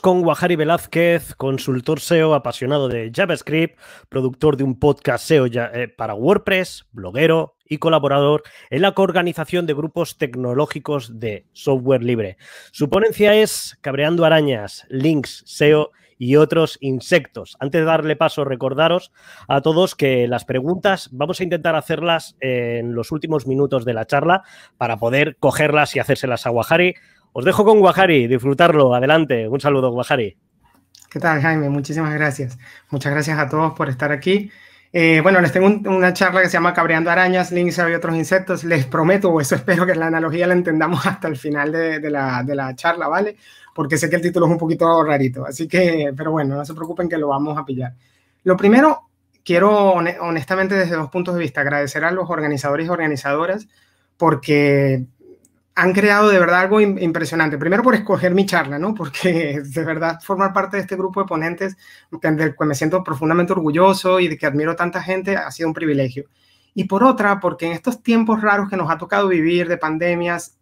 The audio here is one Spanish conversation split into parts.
con Guajari Velázquez, consultor SEO, apasionado de JavaScript, productor de un podcast SEO eh, para WordPress, bloguero y colaborador en la coorganización de grupos tecnológicos de software libre. Su ponencia es Cabreando Arañas, Links, SEO y otros insectos. Antes de darle paso, recordaros a todos que las preguntas vamos a intentar hacerlas en los últimos minutos de la charla para poder cogerlas y hacérselas a Guajari os dejo con Guajari, disfrutarlo. Adelante, un saludo, Guajari. ¿Qué tal, Jaime? Muchísimas gracias. Muchas gracias a todos por estar aquí. Eh, bueno, les tengo una charla que se llama Cabreando arañas, lince y otros insectos. Les prometo, o eso espero que la analogía la entendamos hasta el final de, la, de, la, charla, ¿vale? Porque sé que el título es un poquito rarito. Así que, pero bueno, no se preocupen que lo vamos a pillar. Lo primero, quiero honestamente desde dos puntos de vista agradecer a los organizadores y organizadoras porque han creado de verdad algo impresionante. Primero por escoger mi charla, ¿no? Porque de verdad formar parte de este grupo de ponentes del que me siento profundamente orgulloso y de que admiro tanta gente ha sido un privilegio. Y por otra, porque en estos tiempos raros que nos ha tocado vivir de pandemias,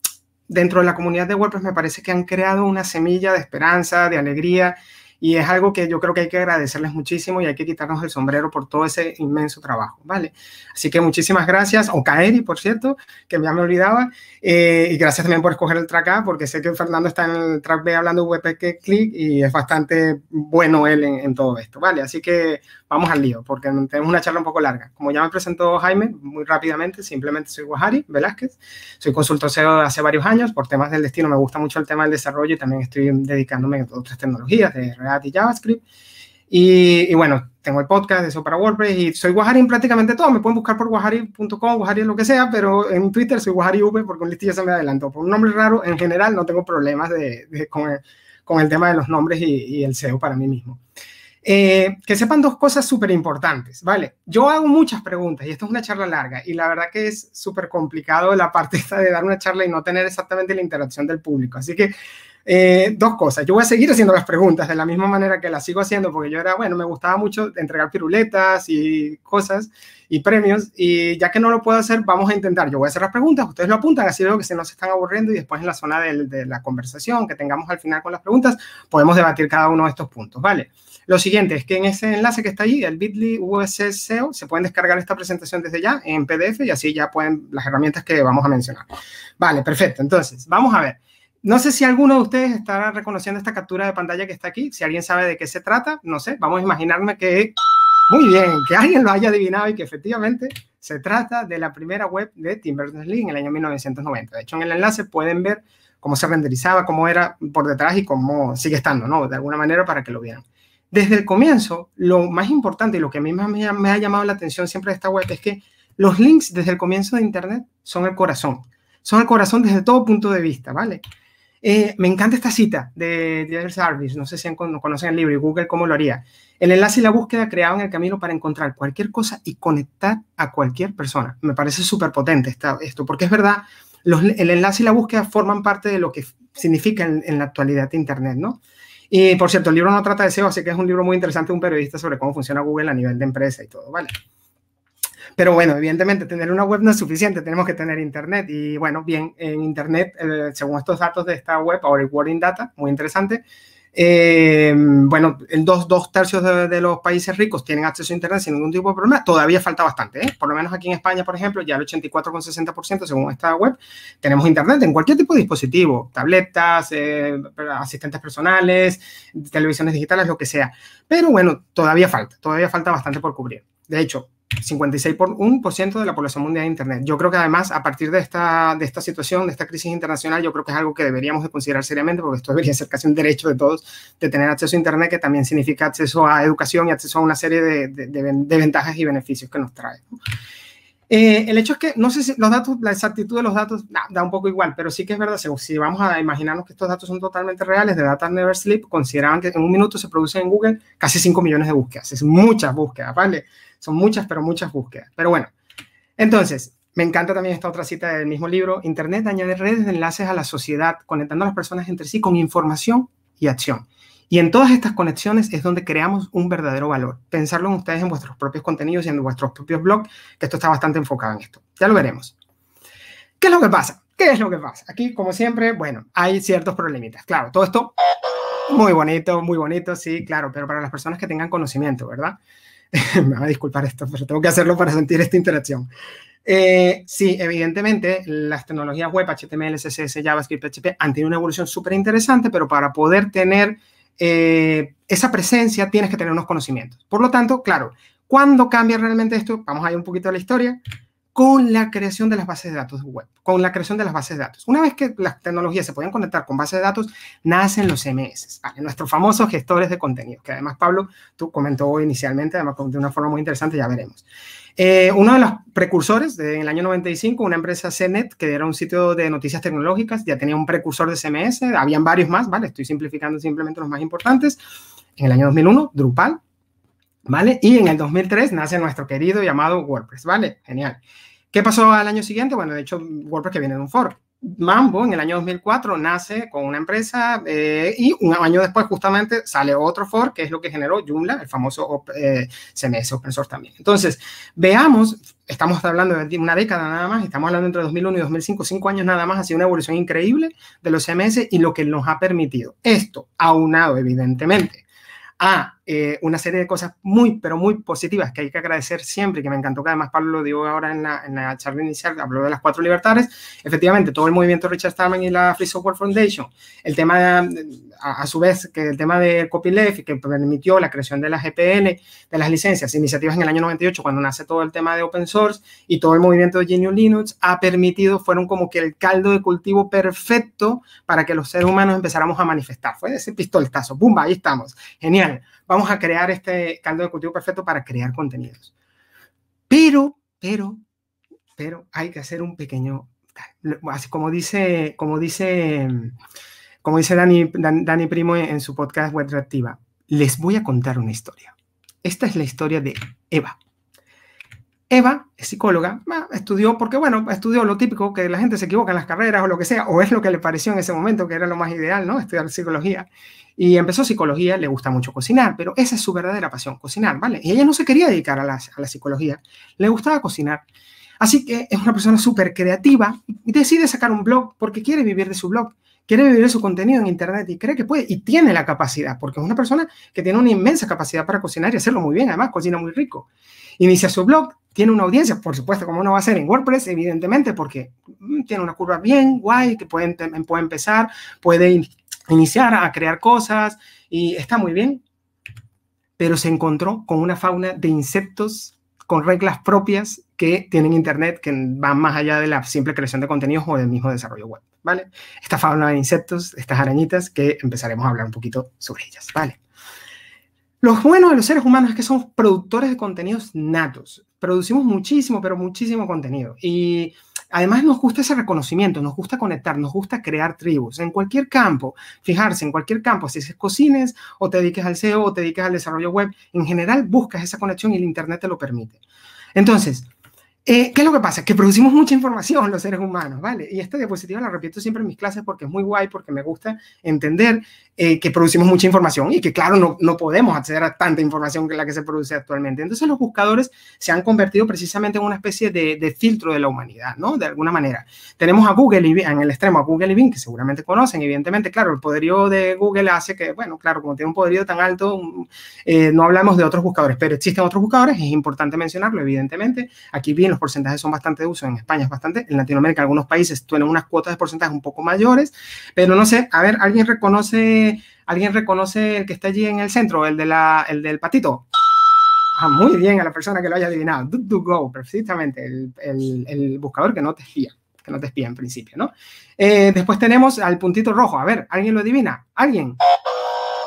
dentro de la comunidad de WordPress me parece que han creado una semilla de esperanza, de alegría, y es algo que yo creo que hay que agradecerles muchísimo y hay que quitarnos el sombrero por todo ese inmenso trabajo, ¿vale? Así que muchísimas gracias, o Kaeri, por cierto, que ya me olvidaba, eh, y gracias también por escoger el track A, porque sé que Fernando está en el track B hablando VPK Click y es bastante bueno él en, todo esto, ¿vale? Así que vamos al lío, porque tenemos una charla un poco larga. Como ya me presentó Jaime, muy rápidamente, simplemente soy Guajari Velázquez, soy consultor SEO hace varios años, por temas del destino me gusta mucho el tema del desarrollo y también estoy dedicándome a otras tecnologías de React y JavaScript. Y, bueno, tengo el podcast de Eso para WordPress y soy Guajari prácticamente todo. Me pueden buscar por guajari.com, Guajari lo que sea, pero en Twitter soy GuajariV porque un listillo se me adelantó. Por un nombre raro, en general no tengo problemas de, con, el, tema de los nombres y, el SEO para mí mismo. Eh, que sepan dos cosas súper importantes, ¿vale? Yo hago muchas preguntas y esto es una charla larga y la verdad que es súper complicado la parte esta de dar una charla y no tener exactamente la interacción del público. Así que eh, dos cosas, yo voy a seguir haciendo las preguntas de la misma manera que las sigo haciendo, porque yo era, bueno, me gustaba mucho entregar piruletas y cosas y premios, y ya que no lo puedo hacer, vamos a intentar, yo voy a hacer las preguntas, ustedes lo apuntan, así veo que si no se están aburriendo y después en la zona de, la conversación que tengamos al final con las preguntas, podemos debatir cada uno de estos puntos, ¿vale? Lo siguiente es que en ese enlace que está allí, el bit.ly USSEO, se pueden descargar esta presentación desde ya en PDF y así ya pueden las herramientas que vamos a mencionar. Vale, perfecto. Entonces, vamos a ver. No sé si alguno de ustedes estará reconociendo esta captura de pantalla que está aquí. Si alguien sabe de qué se trata, no sé. Vamos a imaginarme que, muy bien, que alguien lo haya adivinado y que efectivamente se trata de la primera web de Tim berners en el año 1990. De hecho, en el enlace pueden ver cómo se renderizaba, cómo era por detrás y cómo sigue estando, ¿no? De alguna manera para que lo vieran. Desde el comienzo, lo más importante y lo que a mí me ha, me ha llamado la atención siempre de esta web es que los links desde el comienzo de Internet son el corazón. Son el corazón desde todo punto de vista, ¿vale? Eh, me encanta esta cita de Daniel Service, no sé si han, conocen el libro y Google cómo lo haría. El enlace y la búsqueda creaban el camino para encontrar cualquier cosa y conectar a cualquier persona. Me parece súper potente esto, porque es verdad, el enlace y la búsqueda forman parte de lo que significa en, la actualidad de Internet, ¿no? Y por cierto, el libro no trata de SEO, así que es un libro muy interesante de un periodista sobre cómo funciona Google a nivel de empresa y todo, ¿vale? Pero bueno, evidentemente tener una web no es suficiente, tenemos que tener internet. Y bueno, bien, en internet, eh, según estos datos de esta web, ahora el in Data, muy interesante, eh, bueno, el dos, tercios de, los países ricos tienen acceso a Internet sin ningún tipo de problema. Todavía falta bastante, ¿eh? por lo menos aquí en España, por ejemplo, ya el 84,60% según esta web, tenemos Internet en cualquier tipo de dispositivo, tabletas, eh, asistentes personales, televisiones digitales, lo que sea. Pero bueno, todavía falta, todavía falta bastante por cubrir. De hecho, por 56 1% de la población mundial de Internet. Yo creo que además, a partir de esta, de esta situación, de esta crisis internacional, yo creo que es algo que deberíamos de considerar seriamente, porque esto debería ser casi un derecho de todos de tener acceso a Internet, que también significa acceso a educación y acceso a una serie de, ventajas y beneficios que nos trae. Eh, el hecho es que, no sé si los datos, la exactitud de los datos da un poco igual, pero sí que es verdad, si vamos a imaginarnos que estos datos son totalmente reales, de Data Never Sleep, consideraban que en un minuto se producen en Google casi 5 millones de búsquedas, es muchas búsquedas, ¿vale? Son muchas, pero muchas búsquedas. Pero bueno, entonces, me encanta también esta otra cita del mismo libro. Internet añade redes de enlaces a la sociedad, conectando a las personas entre sí con información y acción. Y en todas estas conexiones es donde creamos un verdadero valor. Pensarlo en ustedes en vuestros propios contenidos y en vuestros propios blogs, que esto está bastante enfocado en esto. Ya lo veremos. ¿Qué es lo que pasa? ¿Qué es lo que pasa? Aquí, como siempre, bueno, hay ciertos problemitas. Claro, todo esto muy bonito, muy bonito, sí, claro, pero para las personas que tengan conocimiento, ¿verdad? me va a disculpar esto, pero tengo que hacerlo para sentir esta interacción. Eh, sí, evidentemente, las tecnologías web, HTML, CSS, JavaScript, PHP, han tenido una evolución súper interesante, pero para poder tener eh, esa presencia tienes que tener unos conocimientos. Por lo tanto, claro, ¿cuándo cambia realmente esto? Vamos a ir un poquito a la historia con la creación de las bases de datos web, con la creación de las bases de datos. Una vez que las tecnologías se pueden conectar con bases de datos, nacen los CMS, nuestros famosos gestores de contenido, que además Pablo tú comentó inicialmente, además de una forma muy interesante, ya veremos. Eh, uno de los precursores, en el año 95, una empresa CNET, que era un sitio de noticias tecnológicas, ya tenía un precursor de CMS, habían varios más, ¿vale? Estoy simplificando simplemente los más importantes. En el año 2001, Drupal, ¿vale? Y en el 2003 nace nuestro querido llamado WordPress, ¿vale? Genial. ¿Qué pasó al año siguiente? Bueno, de hecho, WordPress que viene de un fork. Mambo en el año 2004 nace con una empresa eh, y un año después justamente sale otro fork, que es lo que generó Joomla, el famoso eh, CMS Open Source también. Entonces, veamos, estamos hablando de una década nada más, estamos hablando entre 2001 y 2005, cinco años nada más, ha sido una evolución increíble de los CMS y lo que nos ha permitido. Esto, aunado evidentemente a eh, una serie de cosas muy, pero muy positivas que hay que agradecer siempre, y que me encantó que además Pablo lo dio ahora en la, en la charla inicial, habló de las cuatro libertades, efectivamente, todo el movimiento Richard Stallman y la Free Software Foundation, el tema, a, su vez, que el tema de copyleft, que permitió la creación de la GPL, e de las licencias, iniciativas en el año 98, cuando nace todo el tema de open source y todo el movimiento de Genio Linux, ha permitido, fueron como que el caldo de cultivo perfecto para que los seres humanos empezáramos a manifestar. Fue ese pistoletazo, ¡bumba! Ahí estamos, genial vamos a crear este caldo de cultivo perfecto para crear contenidos. Pero, pero, pero hay que hacer un pequeño, así como dice, como dice, como dice Dani, Dani Primo en, su podcast Web Reactiva, les voy a contar una historia. Esta es la historia de Eva. Eva es psicóloga, estudió porque, bueno, estudió lo típico que la gente se equivoca en las carreras o lo que sea, o es lo que le pareció en ese momento que era lo más ideal, ¿no? Estudiar psicología. Y empezó psicología, le gusta mucho cocinar, pero esa es su verdadera pasión, cocinar, ¿vale? Y ella no se quería dedicar a la, psicología, le gustaba cocinar. Así que es una persona súper creativa y decide sacar un blog porque quiere vivir de su blog quiere vivir de su contenido en Internet y cree que puede y tiene la capacidad, porque es una persona que tiene una inmensa capacidad para cocinar y hacerlo muy bien, además cocina muy rico. Inicia su blog, tiene una audiencia, por supuesto, como no va a ser en WordPress, evidentemente, porque mm, tiene una curva bien guay, que puede, puede empezar, puede iniciar a crear cosas y está muy bien, pero se encontró con una fauna de insectos con reglas propias que tienen Internet, que van más allá de la simple creación de contenidos o del mismo desarrollo web, ¿vale? Esta fauna de insectos, estas arañitas, que empezaremos a hablar un poquito sobre ellas, ¿vale? Los buenos de los seres humanos es que somos productores de contenidos natos. Producimos muchísimo, pero muchísimo contenido. Y además nos gusta ese reconocimiento, nos gusta conectar, nos gusta crear tribus en cualquier campo, fijarse en cualquier campo, si es cocines o te dediques al SEO o te dediques al desarrollo web, en general buscas esa conexión y el Internet te lo permite. Entonces, eh, ¿Qué es lo que pasa? Que producimos mucha información los seres humanos, ¿vale? Y esta diapositiva la repito siempre en mis clases porque es muy guay, porque me gusta entender eh, que producimos mucha información y que, claro, no, no podemos acceder a tanta información que la que se produce actualmente. Entonces, los buscadores se han convertido precisamente en una especie de, de filtro de la humanidad, ¿no? De alguna manera. Tenemos a Google y en el extremo a Google y Bing, que seguramente conocen, evidentemente. Claro, el poderío de Google hace que, bueno, claro, como tiene un poderío tan alto, mm, eh, no hablamos de otros buscadores, pero existen otros buscadores, es importante mencionarlo, evidentemente. Aquí Bing los porcentajes son bastante de uso, en España es bastante, en Latinoamérica algunos países tienen unas cuotas de porcentaje un poco mayores, pero no sé, a ver, ¿alguien reconoce, ¿alguien reconoce el que está allí en el centro, el, de del patito? Ah, muy bien a la persona que lo haya adivinado, do, go, precisamente, el, buscador que no te espía que no te espía en principio, ¿no? Eh, después tenemos al puntito rojo. A ver, ¿alguien lo adivina? ¿Alguien?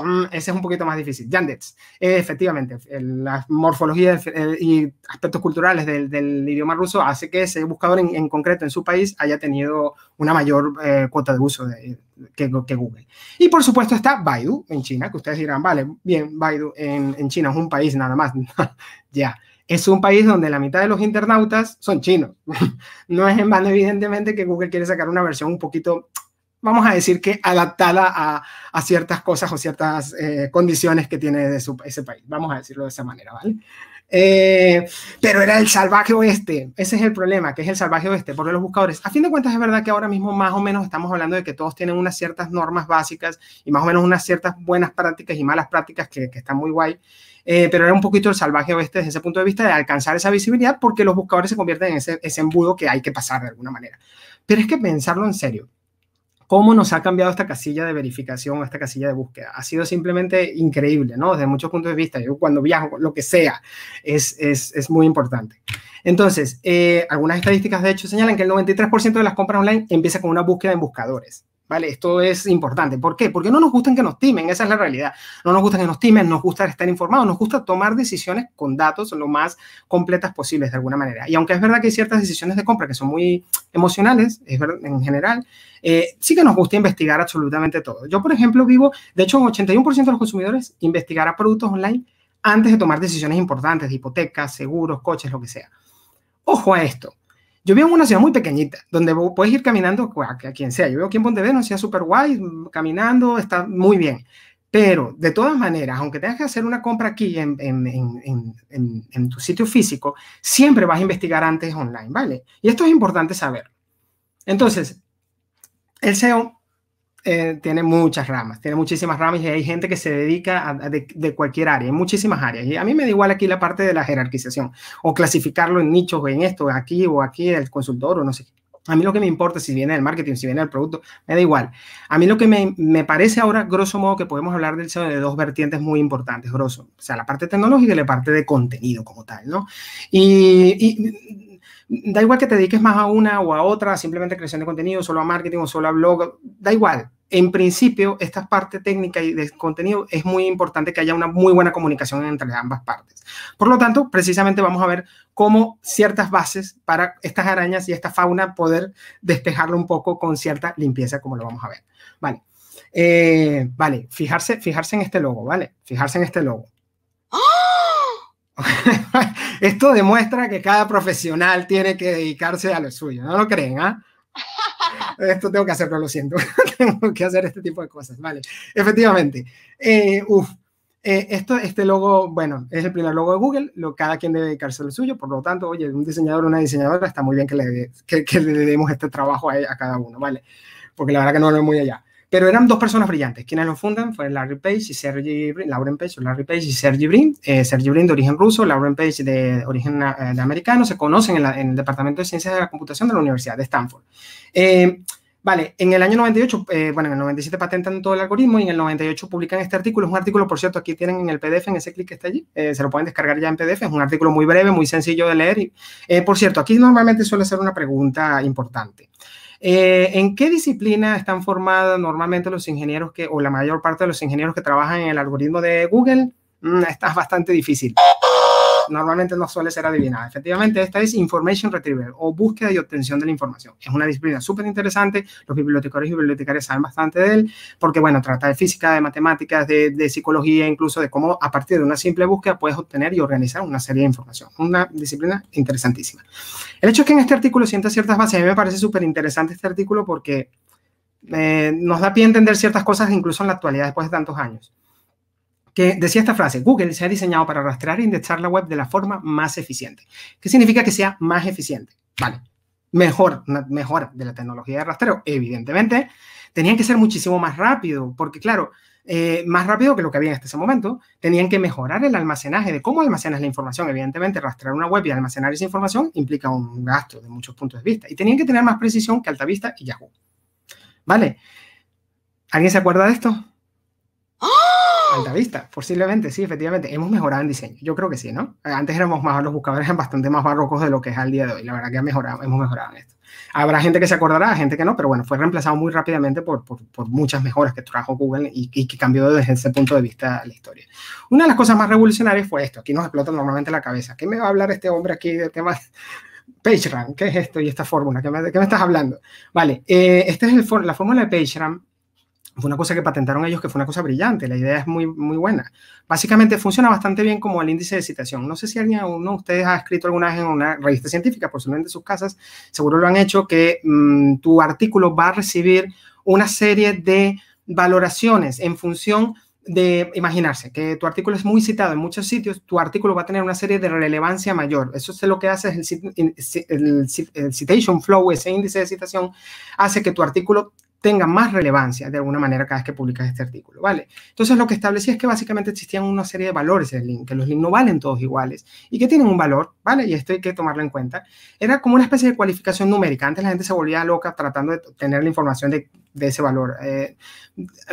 Mm, ese es un poquito más difícil. Yandex, eh, efectivamente, la morfología eh, y aspectos culturales del, idioma ruso hace que ese buscador en, concreto en su país haya tenido una mayor eh, cuota de uso que, Google. Y por supuesto está Baidu en China, que ustedes dirán, vale, bien, Baidu en, en China es un país nada más. ya es un país donde la mitad de los internautas son chinos. no es en vano, evidentemente, que Google quiere sacar una versión un poquito vamos a decir que adaptada a, a ciertas cosas o ciertas eh, condiciones que tiene ese país. Vamos a decirlo de esa manera, ¿vale? Eh, pero era el salvaje oeste, ese es el problema, que es el salvaje oeste, porque los buscadores, a fin de cuentas es verdad que ahora mismo más o menos estamos hablando de que todos tienen unas ciertas normas básicas y más o menos unas ciertas buenas prácticas y malas prácticas que, están muy guay, eh, pero era un poquito el salvaje oeste desde ese punto de vista de alcanzar esa visibilidad porque los buscadores se convierten en ese embudo que hay que pasar de alguna manera. Pero es que pensarlo en serio, cómo nos ha cambiado esta casilla de verificación, esta casilla de búsqueda. Ha sido simplemente increíble, ¿no? Desde muchos puntos de vista. Yo cuando viajo, lo que sea, es, muy importante. Entonces, eh, algunas estadísticas de hecho señalan que el 93% de las compras online empieza con una búsqueda en buscadores. ¿vale? Esto es importante. ¿Por qué? Porque no nos gustan que nos timen, esa es la realidad. No nos gusta que nos timen, nos gusta estar informados, nos gusta tomar decisiones con datos lo más completas posibles de alguna manera. Y aunque es verdad que hay ciertas decisiones de compra que son muy emocionales, es verdad, en general, eh, sí que nos gusta investigar absolutamente todo. Yo, por ejemplo, vivo, de hecho, un 81% de los consumidores investigará productos online antes de tomar decisiones importantes hipotecas, seguros, coches, lo que sea. Ojo a esto. Yo vivo en una ciudad muy pequeñita, donde puedes ir caminando a, quien sea. Yo vivo aquí en Pontevedra, una ciudad súper guay, caminando, está muy bien. Pero de todas maneras, aunque tengas que hacer una compra aquí en, en, tu sitio físico, siempre vas a investigar antes online, ¿vale? Y esto es importante saber. Entonces, el SEO eh, tiene muchas ramas, tiene muchísimas ramas y hay gente que se dedica de, cualquier área, en muchísimas áreas. Y a mí me da igual aquí la parte de la jerarquización o clasificarlo en nichos o en esto, aquí o aquí, el consultor o no sé A mí lo que me importa, si viene del marketing, si viene el producto, me da igual. A mí lo que me, me parece ahora, grosso modo, que podemos hablar del de dos vertientes muy importantes, grosso. O sea, la parte tecnológica y la parte de contenido como tal, ¿no? Y, y da igual que te dediques más a una o a otra, simplemente creación de contenido, solo a marketing o solo a blog, da igual en principio, esta parte técnica y de contenido es muy importante que haya una muy buena comunicación entre ambas partes. Por lo tanto, precisamente vamos a ver cómo ciertas bases para estas arañas y esta fauna poder despejarlo un poco con cierta limpieza, como lo vamos a ver. Vale, eh, vale, fijarse, fijarse en este logo, ¿vale? Fijarse en este logo. ¡Ah! Esto demuestra que cada profesional tiene que dedicarse a lo suyo, ¿no lo creen? ¿Ah? esto tengo que hacerlo, lo siento, tengo que hacer este tipo de cosas, vale, efectivamente, eh, uf, eh, esto, este logo, bueno, es el primer logo de Google, lo, cada quien debe dedicarse al suyo, por lo tanto, oye, un diseñador o una diseñadora está muy bien que le, que, le demos este trabajo e, a, cada uno, ¿vale? Porque la verdad que no lo muy allá. Pero eran dos personas brillantes. Quienes lo fundan fueron Larry Page y Sergey Brin, Lauren Page, y Sergey Brin. Eh, Brin de origen ruso, Lauren Page de origen ah, eh, de americano, se conocen en, el Departamento de Ciencias de la Computación de la Universidad de Stanford. Eh, vale, en el año 98, eh, bueno, en el 97 patentan todo el algoritmo y en el 98 publican este artículo. Es un artículo, por cierto, aquí tienen en el PDF, en ese clic que está allí, se lo pueden descargar ya en PDF. Es un artículo muy breve, muy sencillo de leer. Y, por cierto, aquí normalmente suele ser una pregunta importante. Eh, ¿En qué disciplina están formados normalmente los ingenieros que, o la mayor parte de los ingenieros que trabajan en el algoritmo de Google? Mm, Esta es bastante difícil normalmente no suele ser adivinada. Efectivamente, esta es Information Retrieval o búsqueda y obtención de la información. Es una disciplina súper interesante, los bibliotecarios y bibliotecarias saben bastante de él, porque bueno, trata de física, de matemáticas, de, psicología, incluso de cómo a partir de una simple búsqueda puedes obtener y organizar una serie de información. Una disciplina interesantísima. El hecho es que en este artículo sienta ciertas bases, a mí me parece súper interesante este artículo porque eh, nos da pie a entender ciertas cosas incluso en la actualidad después de tantos años que decía esta frase, Google se ha diseñado para rastrear e indexar la web de la forma más eficiente. ¿Qué significa que sea más eficiente? Vale, mejor, de la tecnología de rastreo, evidentemente, tenían que ser muchísimo más rápido, porque claro, eh, más rápido que lo que había en ese momento, tenían que mejorar el almacenaje de cómo almacenas la información. Evidentemente, rastrear una web y almacenar esa información implica un gasto de muchos puntos de vista. Y tenían que tener más precisión que Altavista y Yahoo. ¿Vale? ¿Alguien se acuerda de esto? vista, posiblemente, sí, efectivamente. Hemos mejorado en diseño, yo creo que sí, ¿no? Antes éramos más, los buscadores eran bastante más barrocos de lo que es al día de hoy. La verdad que ha mejorado, hemos mejorado en esto. Habrá gente que se acordará, gente que no, pero bueno, fue reemplazado muy rápidamente por, por, muchas mejoras que trajo Google y, que cambió desde ese punto de vista la historia. Una de las cosas más revolucionarias fue esto, aquí nos explota normalmente la cabeza. ¿Qué me va a hablar este hombre aquí de temas? PageRank? ¿Qué es esto y esta fórmula? ¿Qué me, qué me estás hablando? Vale, eh, esta es la fórmula de PageRank fue una cosa que patentaron ellos, que fue una cosa brillante, la idea es muy, muy buena. Básicamente funciona bastante bien como el índice de citación. No sé si alguien, uno de ustedes ha escrito alguna vez en una revista científica, por de sus casas, seguro lo han hecho, que mm, tu artículo va a recibir una serie de valoraciones en función de imaginarse que tu artículo es muy citado en muchos sitios, tu artículo va a tener una serie de relevancia mayor. Eso es lo que hace el, el citation flow, ese índice de citación, hace que tu artículo tenga más relevancia de alguna manera cada vez que publicas este artículo, ¿vale? Entonces lo que establecía es que básicamente existían una serie de valores el link, que los links no valen todos iguales y que tienen un valor, ¿vale? Y esto hay que tomarlo en cuenta. Era como una especie de cualificación numérica. Antes la gente se volvía loca tratando de tener la información de de ese valor. Eh,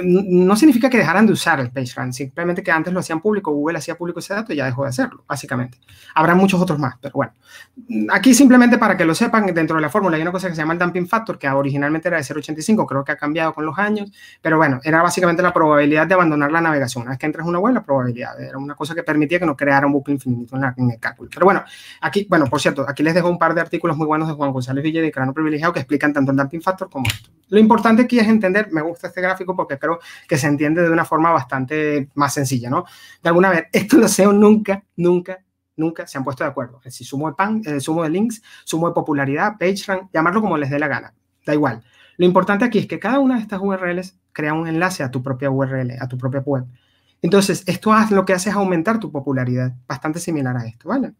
no significa que dejaran de usar el PageRank, simplemente que antes lo hacían público, Google hacía público ese dato y ya dejó de hacerlo, básicamente. Habrá muchos otros más, pero bueno. Aquí simplemente para que lo sepan, dentro de la fórmula hay una cosa que se llama el dumping factor, que originalmente era de 0.85, creo que ha cambiado con los años, pero bueno, era básicamente la probabilidad de abandonar la navegación. Una vez que entras una web, la probabilidad era una cosa que permitía que no creara un bucle infinito en, el cálculo. Pero bueno, aquí, bueno, por cierto, aquí les dejo un par de artículos muy buenos de Juan González Villa de Crano Privilegiado que explican tanto el dumping factor como esto. Lo importante aquí es entender, me gusta este gráfico porque creo que se entiende de una forma bastante más sencilla, ¿no? De alguna vez, esto los SEO nunca, nunca, nunca se han puesto de acuerdo. Es decir, sumo de, pan, eh, sumo de links, sumo de popularidad, page rank, llamarlo como les dé la gana, da igual. Lo importante aquí es que cada una de estas URLs crea un enlace a tu propia URL, a tu propia web. Entonces, esto lo que hace es aumentar tu popularidad, bastante similar a esto, ¿vale?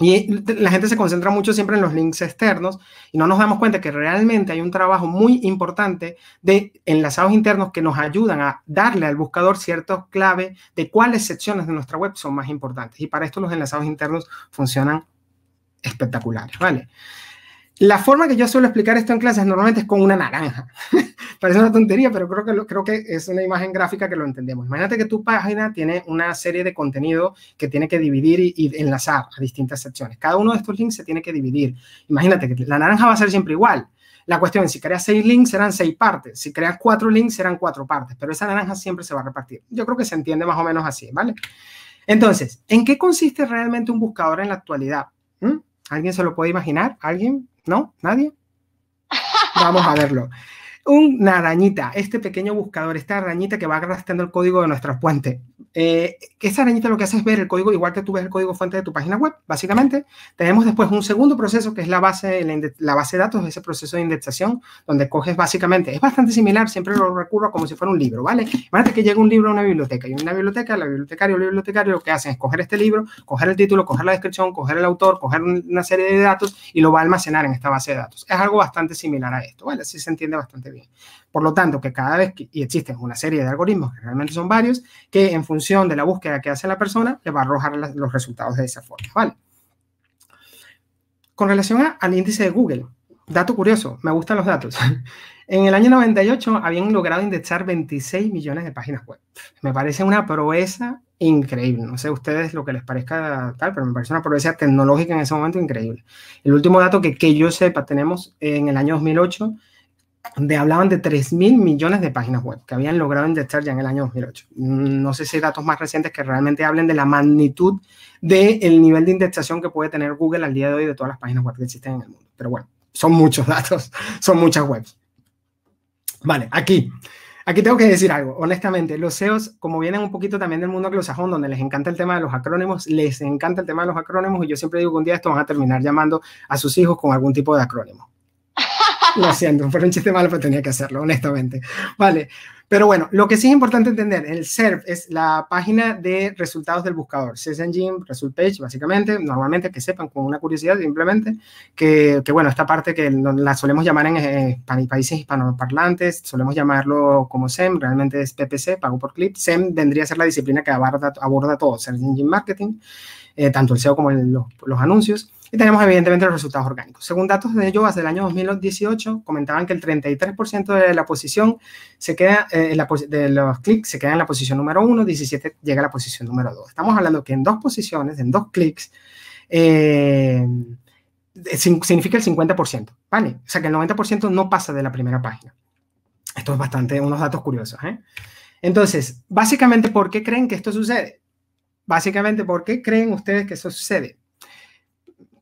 Y la gente se concentra mucho siempre en los links externos y no nos damos cuenta que realmente hay un trabajo muy importante de enlazados internos que nos ayudan a darle al buscador ciertos clave de cuáles secciones de nuestra web son más importantes. Y para esto los enlazados internos funcionan espectaculares, ¿vale? La forma que yo suelo explicar esto en clases normalmente es con una naranja. Parece una tontería, pero creo que, creo que es una imagen gráfica que lo entendemos. Imagínate que tu página tiene una serie de contenido que tiene que dividir y, enlazar a distintas secciones. Cada uno de estos links se tiene que dividir. Imagínate que la naranja va a ser siempre igual. La cuestión es, si creas seis links, serán seis partes. Si creas cuatro links, serán cuatro partes. Pero esa naranja siempre se va a repartir. Yo creo que se entiende más o menos así, ¿vale? Entonces, ¿en qué consiste realmente un buscador en la actualidad? ¿Mm? ¿Alguien se lo puede imaginar? ¿Alguien? ¿No? ¿Nadie? Vamos a verlo. Un arañita, este pequeño buscador, esta arañita que va arrastrando el código de nuestra puente. Eh, que esta arañita lo que hace es ver el código, igual que tú ves el código fuente de tu página web, básicamente. Tenemos después un segundo proceso que es la base, la, base de datos, ese proceso de indexación, donde coges básicamente, es bastante similar, siempre lo recurro como si fuera un libro, ¿vale? Imagínate que llega un libro a una biblioteca y en una biblioteca, la bibliotecaria o el bibliotecario lo que hacen es coger este libro, coger el título, coger la descripción, coger el autor, coger una serie de datos y lo va a almacenar en esta base de datos. Es algo bastante similar a esto, ¿vale? Así se entiende bastante bien. Por lo tanto, que cada vez que y existen una serie de algoritmos, que realmente son varios, que en función de la búsqueda que hace la persona, le va a arrojar los resultados de esa forma. ¿vale? Con relación al índice de Google, dato curioso, me gustan los datos. En el año 98 habían logrado indexar 26 millones de páginas web. Me parece una proeza increíble. No sé ustedes lo que les parezca tal, pero me parece una proeza tecnológica en ese momento increíble. El último dato que, que yo sepa tenemos en el año 2008 de, hablaban de 3 mil millones de páginas web que habían logrado indexar ya en el año 2008. No sé si hay datos más recientes que realmente hablen de la magnitud del nivel de indexación que puede tener Google al día de hoy de todas las páginas web que existen en el mundo. Pero bueno, son muchos datos, son muchas webs. Vale, aquí. Aquí tengo que decir algo, honestamente, los SEOs, como vienen un poquito también del mundo anglosajón, donde les encanta el tema de los acrónimos, les encanta el tema de los acrónimos y yo siempre digo que un día esto van a terminar llamando a sus hijos con algún tipo de acrónimo. Lo siento, fue un chiste malo, pero tenía que hacerlo, honestamente. Vale, pero bueno, lo que sí es importante entender, el SERP es la página de resultados del buscador, Search Engine Result Page, básicamente, normalmente que sepan con una curiosidad simplemente, que, bueno, esta parte que la solemos llamar en eh, países hispanoparlantes, solemos llamarlo como SEM, realmente es PPC, pago por clip, SEM vendría a ser la disciplina que aborda, aborda todo, Search Engine Marketing, eh, tanto el SEO como los, anuncios. Y tenemos evidentemente los resultados orgánicos. Según datos de hasta del año 2018, comentaban que el 33% de la posición se queda, eh, de los clics se queda en la posición número 1, 17 llega a la posición número 2. Estamos hablando que en dos posiciones, en dos clics, eh, significa el 50%, ¿vale? O sea que el 90% no pasa de la primera página. Esto es bastante, unos datos curiosos, Entonces, básicamente, ¿por qué creen que esto sucede? Básicamente, ¿por qué creen ustedes que eso sucede?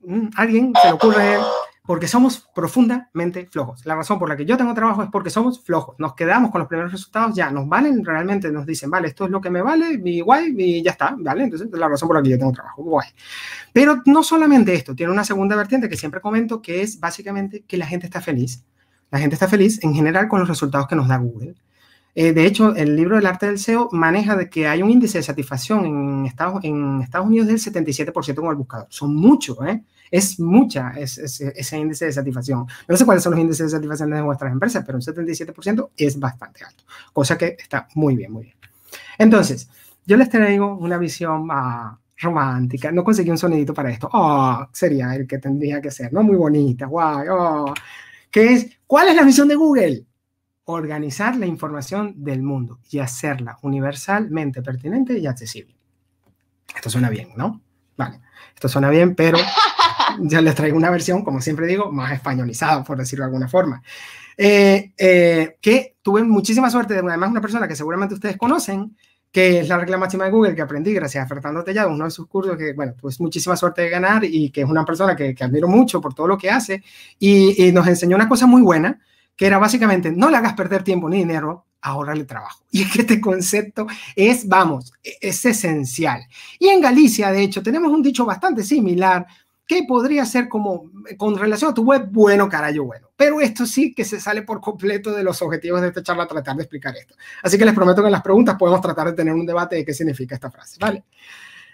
Mm, alguien se le ocurre porque somos profundamente flojos. La razón por la que yo tengo trabajo es porque somos flojos. Nos quedamos con los primeros resultados, ya nos valen realmente, nos dicen, vale, esto es lo que me vale, mi guay, y ya está, ¿vale? Entonces, la razón por la que yo tengo trabajo, guay. Pero no solamente esto, tiene una segunda vertiente que siempre comento, que es básicamente que la gente está feliz. La gente está feliz en general con los resultados que nos da Google. Eh, de hecho, el libro del arte del SEO maneja de que hay un índice de satisfacción en Estados, en Estados Unidos del 77% con el buscador. Son muchos, ¿eh? Es mucha ese índice de satisfacción. No sé cuáles son los índices de satisfacción de vuestras empresas, pero un 77% es bastante alto, cosa que está muy bien, muy bien. Entonces, yo les traigo una visión ah, romántica. No conseguí un sonidito para esto. Oh, sería el que tendría que ser, ¿no? Muy bonita, guay. Oh. ¿Qué es, ¿cuál es la visión de Google? organizar la información del mundo y hacerla universalmente pertinente y accesible. Esto suena bien, ¿no? Vale, esto suena bien, pero ya les traigo una versión, como siempre digo, más españolizada, por decirlo de alguna forma. Eh, eh, que tuve muchísima suerte de además una persona que seguramente ustedes conocen, que es la regla máxima de Google que aprendí gracias a Fernando Tellado, uno de sus cursos que, bueno, pues muchísima suerte de ganar y que es una persona que, admiro mucho por todo lo que hace y nos enseñó una cosa muy buena que era básicamente no le hagas perder tiempo ni dinero, ahorrarle trabajo. Y es que este concepto es, vamos, e-, es esencial. Y en Galicia, de hecho, tenemos un dicho bastante similar que podría ser como eh, con relación a tu web, bueno, carayo, bueno. Pero esto sí que se sale por completo de los objetivos de esta charla tratar de explicar esto. Así que les prometo que en las preguntas podemos tratar de tener un debate de qué significa esta frase, ¿vale?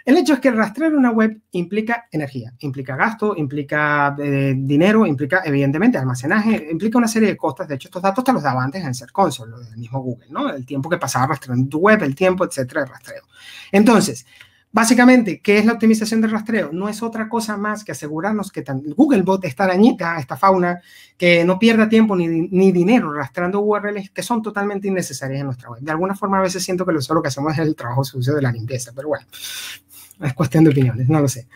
El hecho es que rastrear una web implica energía, implica gasto, implica eh, dinero, implica evidentemente almacenaje, implica una serie de costas. De hecho, estos datos te los daba antes en Ser Console, lo del mismo Google, ¿no? El tiempo que pasaba rastreando tu web, el tiempo, etcétera, de rastreo. Entonces, Básicamente, ¿qué es la optimización del rastreo? No es otra cosa más que asegurarnos que Googlebot, esta arañita, esta fauna, que no pierda tiempo ni, ni, dinero rastreando URLs que son totalmente innecesarias en nuestra web. De alguna forma, a veces siento que lo solo que hacemos es el trabajo sucio de la limpieza, pero bueno es cuestión de opiniones, no lo sé.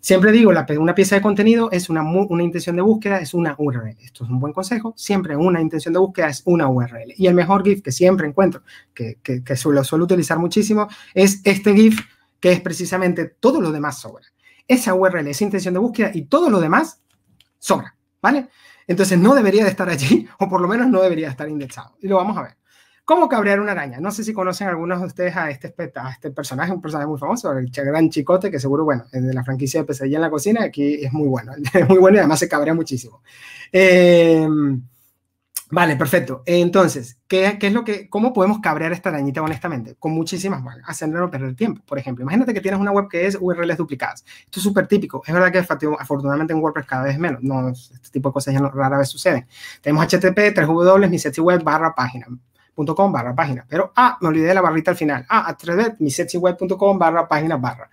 Siempre digo, la, una pieza de contenido es una, una intención de búsqueda, es una URL. Esto es un buen consejo. Siempre una intención de búsqueda es una URL. Y el mejor GIF que siempre encuentro, que, que, suelo utilizar muchísimo, es este GIF que es precisamente todo lo demás sobra. Esa URL es intención de búsqueda y todo lo demás sobra, ¿vale? Entonces no debería de estar allí, o por lo menos no debería estar indexado. Y lo vamos a ver. ¿Cómo cabrear una araña? No sé si conocen algunos de ustedes a este, este personaje, un personaje muy famoso, el gran chicote, que seguro, bueno, de la franquicia de Pesadilla en la cocina, aquí es muy bueno, es muy bueno y además se cabrea muchísimo. Em, vale, perfecto. Entonces, ¿qué, es lo que, ¿cómo podemos cabrear esta arañita honestamente? Con muchísimas manos, hacerlo perder tiempo. Por ejemplo, imagínate que tienes una web que es URLs duplicadas. Esto es súper típico. Es verdad que afortunadamente en WordPress cada vez menos. No, este tipo de cosas ya rara vez suceden. Tenemos HTTP, 3W, mi web, barra página barra página. Pero, ah, me olvidé de la barrita al final. Ah, a través barra página barra.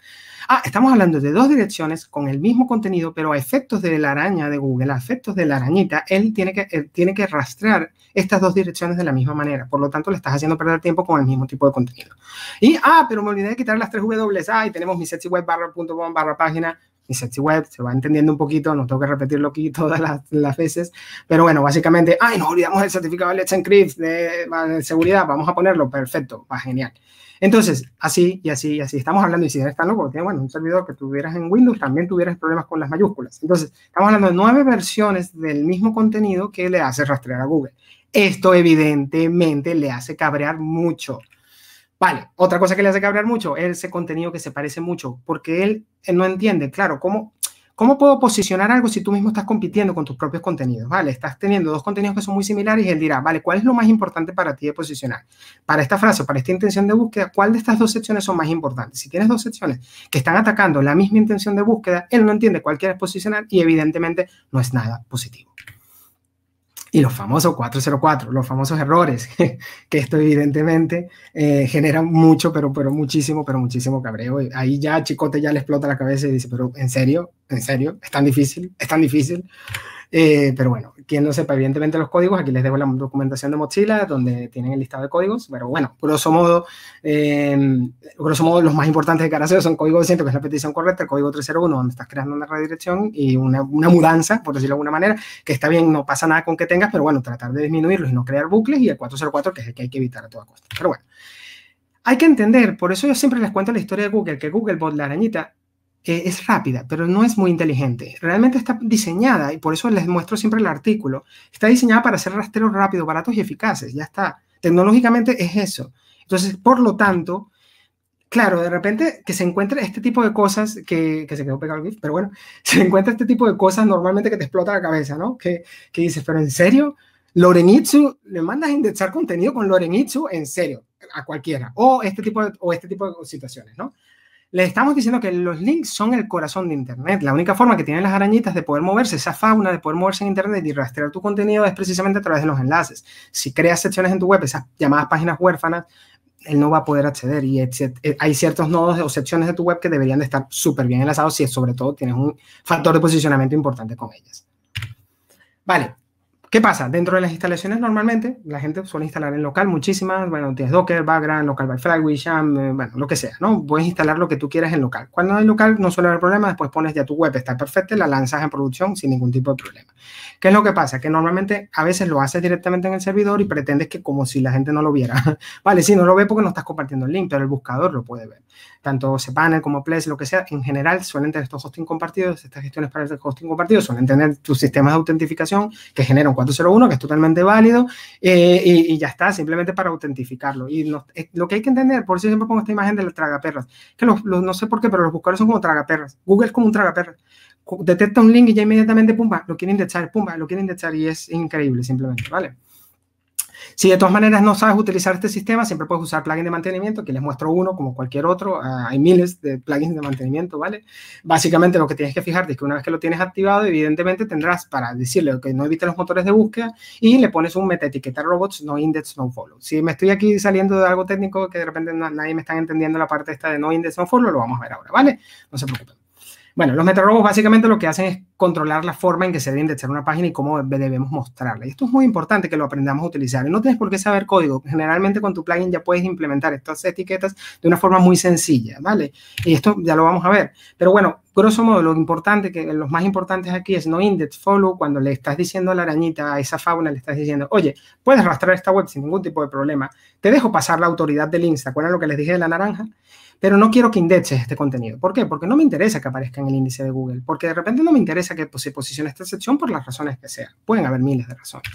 Ah, estamos hablando de dos direcciones con el mismo contenido, pero a efectos de la araña de Google, a efectos de la arañita, él tiene que, tiene que rastrear estas dos direcciones de la misma manera. Por lo tanto, le estás haciendo perder tiempo con el mismo tipo de contenido. Y, ah, pero me olvidé de quitar las tres W. Ah, y tenemos mi web barra página Sexy Web, se va entendiendo un poquito, no tengo que repetirlo aquí todas las, veces, pero bueno, básicamente, ay, nos olvidamos del certificado de Let's Encrypt de, seguridad, vamos a ponerlo, perfecto, va genial. Entonces, así y así y así, estamos hablando, y si eres tan loco, porque bueno, un servidor que tuvieras en Windows también tuvieras problemas con las mayúsculas. Entonces, estamos hablando de nueve versiones del mismo contenido que le hace rastrear a Google. Esto evidentemente le hace cabrear mucho Vale, otra cosa que le hace que hablar mucho es ese contenido que se parece mucho, porque él, no entiende, claro, cómo, cómo puedo posicionar algo si tú mismo estás compitiendo con tus propios contenidos, ¿vale? Estás teniendo dos contenidos que son muy similares y él dirá, vale, ¿cuál es lo más importante para ti de posicionar? Para esta frase, para esta intención de búsqueda, ¿cuál de estas dos secciones son más importantes? Si tienes dos secciones que están atacando la misma intención de búsqueda, él no entiende cuál quieres posicionar y evidentemente no es nada positivo y los famosos 404, los famosos errores, que esto evidentemente eh, genera mucho, pero, pero muchísimo, pero muchísimo cabreo. ahí ya Chicote ya le explota la cabeza y dice, pero ¿en serio? ¿En serio? ¿Es tan difícil? ¿Es tan difícil? Eh, pero bueno, quien no sepa, evidentemente los códigos, aquí les dejo la documentación de mochila donde tienen el listado de códigos, pero bueno, grosso modo, eh, modo los más importantes de Caraseo son código 200, que es la petición correcta, el código 301, donde estás creando una redirección y una, mudanza, por decirlo de alguna manera, que está bien, no pasa nada con que tengas, pero bueno, tratar de disminuirlos y no crear bucles, y el 404, que es el que hay que evitar a toda costa. Pero bueno, hay que entender, por eso yo siempre les cuento la historia de Google, que Google bot la arañita, eh, es rápida, pero no es muy inteligente. Realmente está diseñada, y por eso les muestro siempre el artículo, está diseñada para hacer rastreos rápidos, baratos y eficaces, ya está. Tecnológicamente es eso. Entonces, por lo tanto, claro, de repente que se encuentre este tipo de cosas, que, se quedó pegado el GIF, pero bueno, se encuentra este tipo de cosas normalmente que te explota la cabeza, ¿no? Que, que dices, pero ¿en serio? Lorenitsu, le mandas a indexar contenido con Lorenitsu, en serio, a cualquiera, o este tipo o este tipo de situaciones, ¿no? Les estamos diciendo que los links son el corazón de Internet. La única forma que tienen las arañitas de poder moverse, esa fauna de poder moverse en Internet y rastrear tu contenido es precisamente a través de los enlaces. Si creas secciones en tu web, esas llamadas páginas huérfanas, él no va a poder acceder. Y eh, hay ciertos nodos o secciones de tu web que deberían de estar súper bien enlazados si sobre todo tienes un factor de posicionamiento importante con ellas. Vale, ¿Qué pasa? Dentro de las instalaciones normalmente la gente suele instalar en local muchísimas, bueno, tienes Docker, Background, local by Flywheel, eh, bueno, lo que sea, ¿no? Puedes instalar lo que tú quieras en local. Cuando no hay local no suele haber problema, después pones ya tu web, está perfecta, la lanzas en producción sin ningún tipo de problema. ¿Qué es lo que pasa? Que normalmente a veces lo haces directamente en el servidor y pretendes que como si la gente no lo viera. vale, si no lo ve porque no estás compartiendo el link, pero el buscador lo puede ver tanto cPanel como Ples, lo que sea, en general suelen tener estos hosting compartidos, estas gestiones para el hosting compartido, suelen tener tus sistemas de autentificación que generan 401, que es totalmente válido, eh, y, ya está, simplemente para autentificarlo. Y eh, lo que hay que entender, por eso siempre pongo esta imagen de los tragaperras, que no sé por qué, pero los buscadores son como tragaperras. Google es como un tragaperra. Detecta un link y ya inmediatamente, pumba, lo quieren indexar, pumba, lo quieren indexar y es increíble simplemente, ¿vale? Si de todas maneras no sabes utilizar este sistema, siempre puedes usar plugin de mantenimiento, que les muestro uno como cualquier otro. Ah, hay miles de plugins de mantenimiento, ¿vale? Básicamente lo que tienes que fijarte es que una vez que lo tienes activado, evidentemente tendrás para decirle que no evite los motores de búsqueda y le pones un meta robots, no index, no follow. Si me estoy aquí saliendo de algo técnico que de repente nadie me está entendiendo la parte esta de no index, no follow, lo vamos a ver ahora, ¿vale? No se preocupen. Bueno, los metarrobos básicamente lo que hacen es controlar la forma en que se debe indexar una página y cómo debemos mostrarla. Y esto es muy importante que lo aprendamos a utilizar. no tienes por qué saber código. Generalmente con tu plugin ya puedes implementar estas etiquetas de una forma muy sencilla, ¿vale? Y esto ya lo vamos a ver. Pero bueno, grosso modo, lo importante, que los más importantes aquí es no index, follow, cuando le estás diciendo a la arañita, a esa fauna, le estás diciendo, oye, puedes arrastrar esta web sin ningún tipo de problema. Te dejo pasar la autoridad del Insta, ¿Te lo que les dije de la naranja? pero no quiero que indexes este contenido. ¿Por qué? Porque no me interesa que aparezca en el índice de Google, porque de repente no me interesa que se posicione esta sección por las razones que sean. Pueden haber miles de razones.